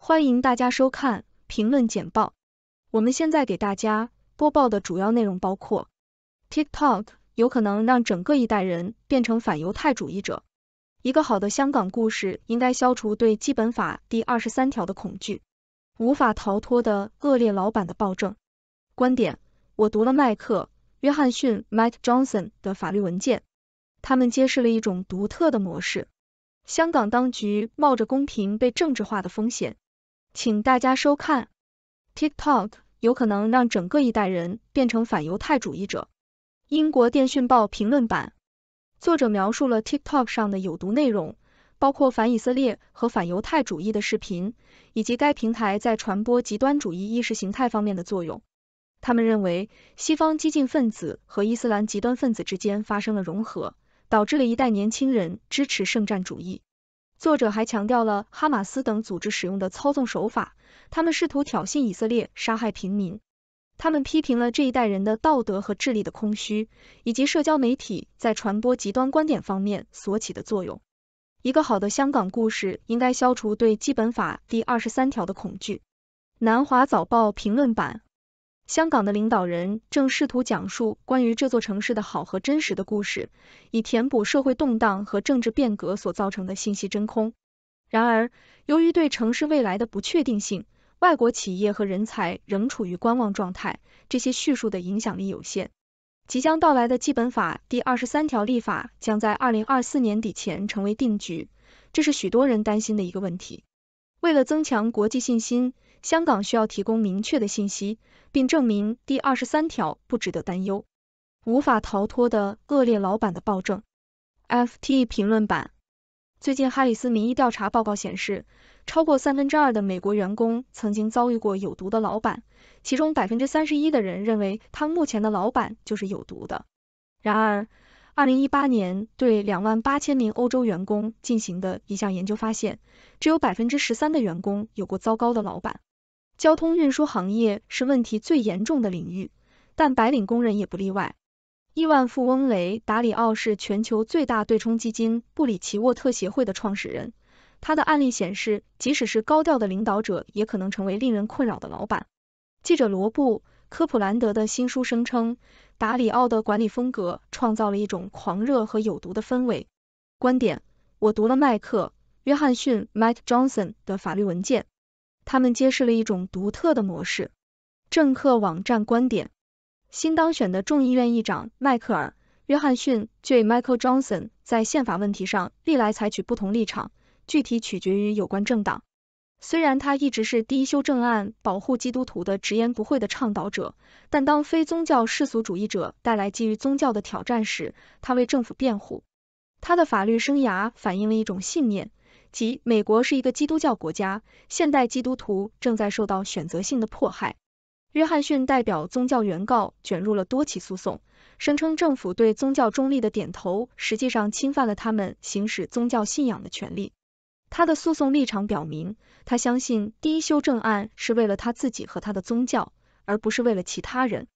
欢迎大家收看评论简报。我们现在给大家播报的主要内容包括：TikTok 有可能让整个一代人变成反犹太主义者；一个好的香港故事应该消除对《基本法》第二十三条的恐惧；无法逃脱的恶劣老板的暴政。观点：我读了迈克·约翰逊 （Mike Johnson） 的法律文件，他们揭示了一种独特的模式。香港当局冒着公平被政治化的风险。请大家收看，TikTok 有可能让整个一代人变成反犹太主义者。英国电讯报评论版作者描述了 TikTok 上的有毒内容，包括反以色列和反犹太主义的视频，以及该平台在传播极端主义意识形态方面的作用。他们认为，西方激进分子和伊斯兰极端分子之间发生了融合，导致了一代年轻人支持圣战主义。作者还强调了哈马斯等组织使用的操纵手法，他们试图挑衅以色列、杀害平民。他们批评了这一代人的道德和智力的空虚，以及社交媒体在传播极端观点方面所起的作用。一个好的香港故事应该消除对《基本法》第二十三条的恐惧。南华早报评论版。香港的领导人正试图讲述关于这座城市的好和真实的故事，以填补社会动荡和政治变革所造成的信息真空。然而，由于对城市未来的不确定性，外国企业和人才仍处于观望状态，这些叙述的影响力有限。即将到来的基本法第二十三条立法将在二零二四年底前成为定局，这是许多人担心的一个问题。为了增强国际信心。香港需要提供明确的信息，并证明第二十三条不值得担忧，无法逃脱的恶劣老板的暴政。FT 评论版：最近哈里斯民意调查报告显示，超过三分之二的美国员工曾经遭遇过有毒的老板，其中百分之三十一的人认为他目前的老板就是有毒的。然而，二零一八年对两万八千名欧洲员工进行的一项研究发现，只有百分之十三的员工有过糟糕的老板。交通运输行业是问题最严重的领域，但白领工人也不例外。亿万富翁雷达里奥是全球最大对冲基金布里奇沃特协会的创始人，他的案例显示，即使是高调的领导者也可能成为令人困扰的老板。记者罗布科普兰德的新书声称，达里奥的管理风格创造了一种狂热和有毒的氛围。观点：我读了麦克约翰逊 （Mike Johnson） 的法律文件。他们揭示了一种独特的模式。政客网站观点：新当选的众议院议长迈克尔·约翰逊 （J. Michael Johnson） 在宪法问题上历来采取不同立场，具体取决于有关政党。虽然他一直是第一修正案保护基督徒的直言不讳的倡导者，但当非宗教世俗主义者带来基于宗教的挑战时，他为政府辩护。他的法律生涯反映了一种信念。即美国是一个基督教国家，现代基督徒正在受到选择性的迫害。约翰逊代表宗教原告卷入了多起诉讼，声称政府对宗教中立的点头实际上侵犯了他们行使宗教信仰的权利。他的诉讼立场表明，他相信第一修正案是为了他自己和他的宗教，而不是为了其他人。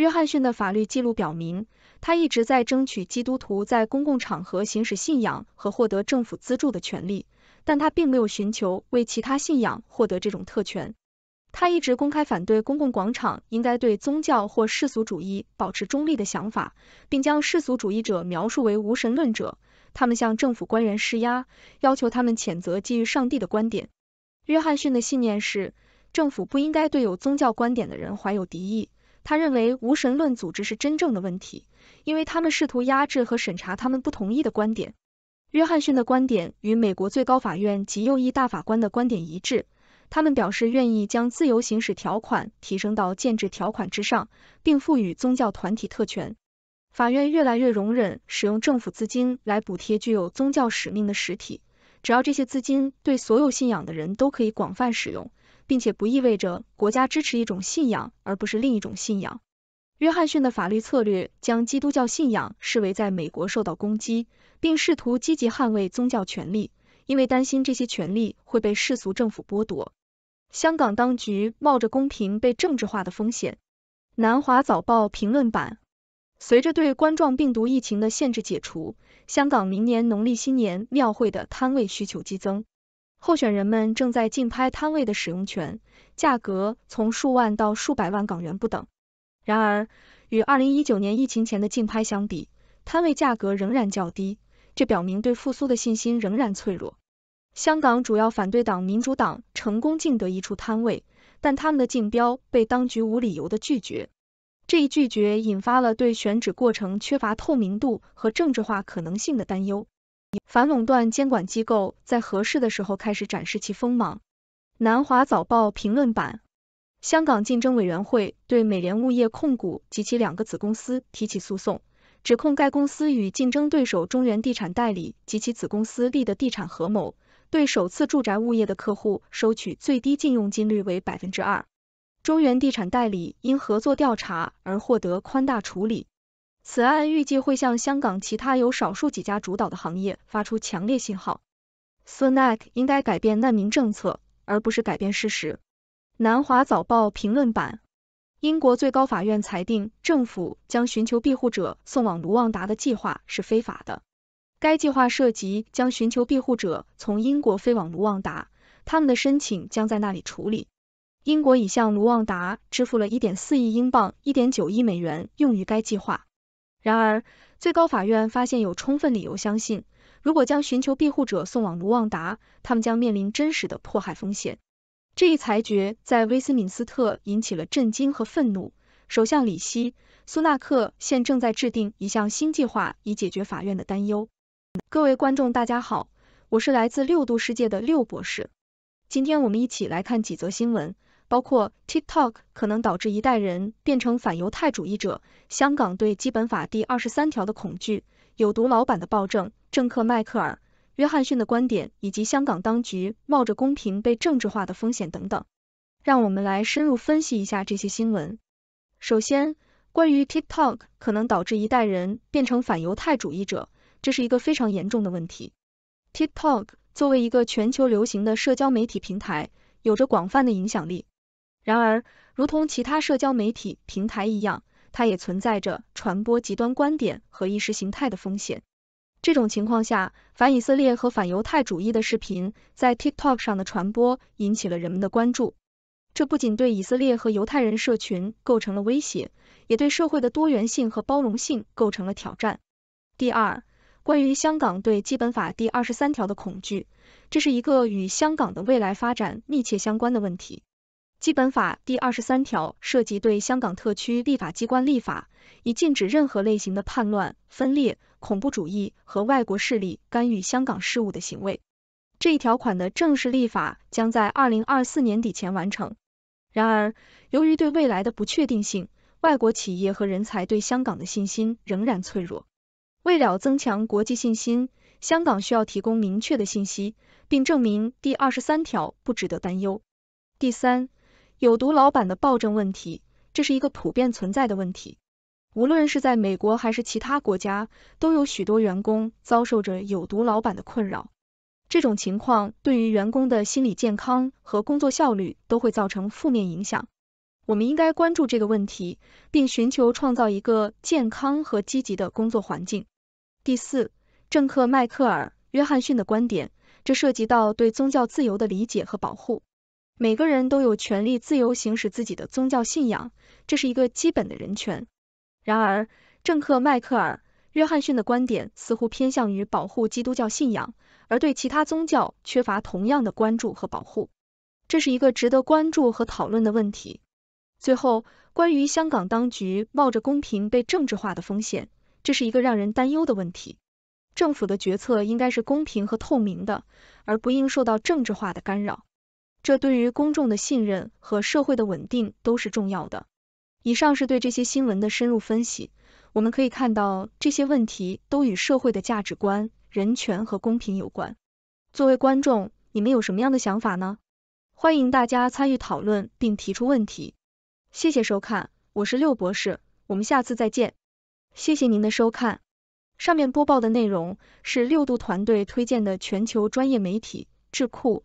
约翰逊的法律记录表明，他一直在争取基督徒在公共场合行使信仰和获得政府资助的权利，但他并没有寻求为其他信仰获得这种特权。他一直公开反对公共广场应该对宗教或世俗主义保持中立的想法，并将世俗主义者描述为无神论者。他们向政府官员施压，要求他们谴责基于上帝的观点。约翰逊的信念是，政府不应该对有宗教观点的人怀有敌意。他认为无神论组织是真正的问题，因为他们试图压制和审查他们不同意的观点。约翰逊的观点与美国最高法院及右翼大法官的观点一致，他们表示愿意将自由行使条款提升到建制条款之上，并赋予宗教团体特权。法院越来越容忍使用政府资金来补贴具有宗教使命的实体，只要这些资金对所有信仰的人都可以广泛使用。并且不意味着国家支持一种信仰，而不是另一种信仰。约翰逊的法律策略将基督教信仰视为在美国受到攻击，并试图积极捍卫宗教权利，因为担心这些权利会被世俗政府剥夺。香港当局冒着公平被政治化的风险。南华早报评论版：随着对冠状病毒疫情的限制解除，香港明年农历新年庙会的摊位需求激增。候选人们正在竞拍摊位的使用权，价格从数万到数百万港元不等。然而，与二零一九年疫情前的竞拍相比，摊位价格仍然较低，这表明对复苏的信心仍然脆弱。香港主要反对党民主党成功竞得一处摊位，但他们的竞标被当局无理由的拒绝。这一拒绝引发了对选址过程缺乏透明度和政治化可能性的担忧。反垄断监管机构在合适的时候开始展示其锋芒。南华早报评论版：香港竞争委员会对美联物业控股及其两个子公司提起诉讼，指控该公司与竞争对手中原地产代理及其子公司立的地产合谋，对首次住宅物业的客户收取最低禁用金率为百分之二。中原地产代理因合作调查而获得宽大处理。此案预计会向香港其他有少数几家主导的行业发出强烈信号。Snac 应该改变难民政策，而不是改变事实。南华早报评论版：英国最高法院裁定，政府将寻求庇护者送往卢旺达的计划是非法的。该计划涉及将寻求庇护者从英国飞往卢旺达，他们的申请将在那里处理。英国已向卢旺达支付了1.4亿英镑、1.9亿美元用于该计划。然而，最高法院发现有充分理由相信，如果将寻求庇护者送往卢旺达，他们将面临真实的迫害风险。这一裁决在威斯敏斯特引起了震惊和愤怒。首相里希·苏纳克现正在制定一项新计划，以解决法院的担忧。各位观众，大家好，我是来自六度世界的六博士。今天我们一起来看几则新闻。包括 TikTok 可能导致一代人变成反犹太主义者，香港对基本法第二十三条的恐惧，有毒老板的暴政，政客迈克尔·约翰逊的观点，以及香港当局冒着公平被政治化的风险等等。让我们来深入分析一下这些新闻。首先，关于 TikTok 可能导致一代人变成反犹太主义者，这是一个非常严重的问题。TikTok 作为一个全球流行的社交媒体平台，有着广泛的影响力。然而，如同其他社交媒体平台一样，它也存在着传播极端观点和意识形态的风险。这种情况下，反以色列和反犹太主义的视频在 TikTok 上的传播引起了人们的关注。这不仅对以色列和犹太人社群构成了威胁，也对社会的多元性和包容性构成了挑战。第二，关于香港对《基本法》第二十三条的恐惧，这是一个与香港的未来发展密切相关的问题。《基本法》第二十三条涉及对香港特区立法机关立法，以禁止任何类型的叛乱、分裂、恐怖主义和外国势力干预香港事务的行为。这一条款的正式立法将在二零二四年底前完成。然而，由于对未来的不确定性，外国企业和人才对香港的信心仍然脆弱。为了增强国际信心，香港需要提供明确的信息，并证明第二十三条不值得担忧。第三。有毒老板的暴政问题，这是一个普遍存在的问题。无论是在美国还是其他国家，都有许多员工遭受着有毒老板的困扰。这种情况对于员工的心理健康和工作效率都会造成负面影响。我们应该关注这个问题，并寻求创造一个健康和积极的工作环境。第四，政客迈克尔·约翰逊的观点，这涉及到对宗教自由的理解和保护。每个人都有权利自由行使自己的宗教信仰，这是一个基本的人权。然而，政客迈克尔·约翰逊的观点似乎偏向于保护基督教信仰，而对其他宗教缺乏同样的关注和保护，这是一个值得关注和讨论的问题。最后，关于香港当局冒着公平被政治化的风险，这是一个让人担忧的问题。政府的决策应该是公平和透明的，而不应受到政治化的干扰。这对于公众的信任和社会的稳定都是重要的。以上是对这些新闻的深入分析，我们可以看到这些问题都与社会的价值观、人权和公平有关。作为观众，你们有什么样的想法呢？欢迎大家参与讨论并提出问题。谢谢收看，我是六博士，我们下次再见。谢谢您的收看，上面播报的内容是六度团队推荐的全球专业媒体智库。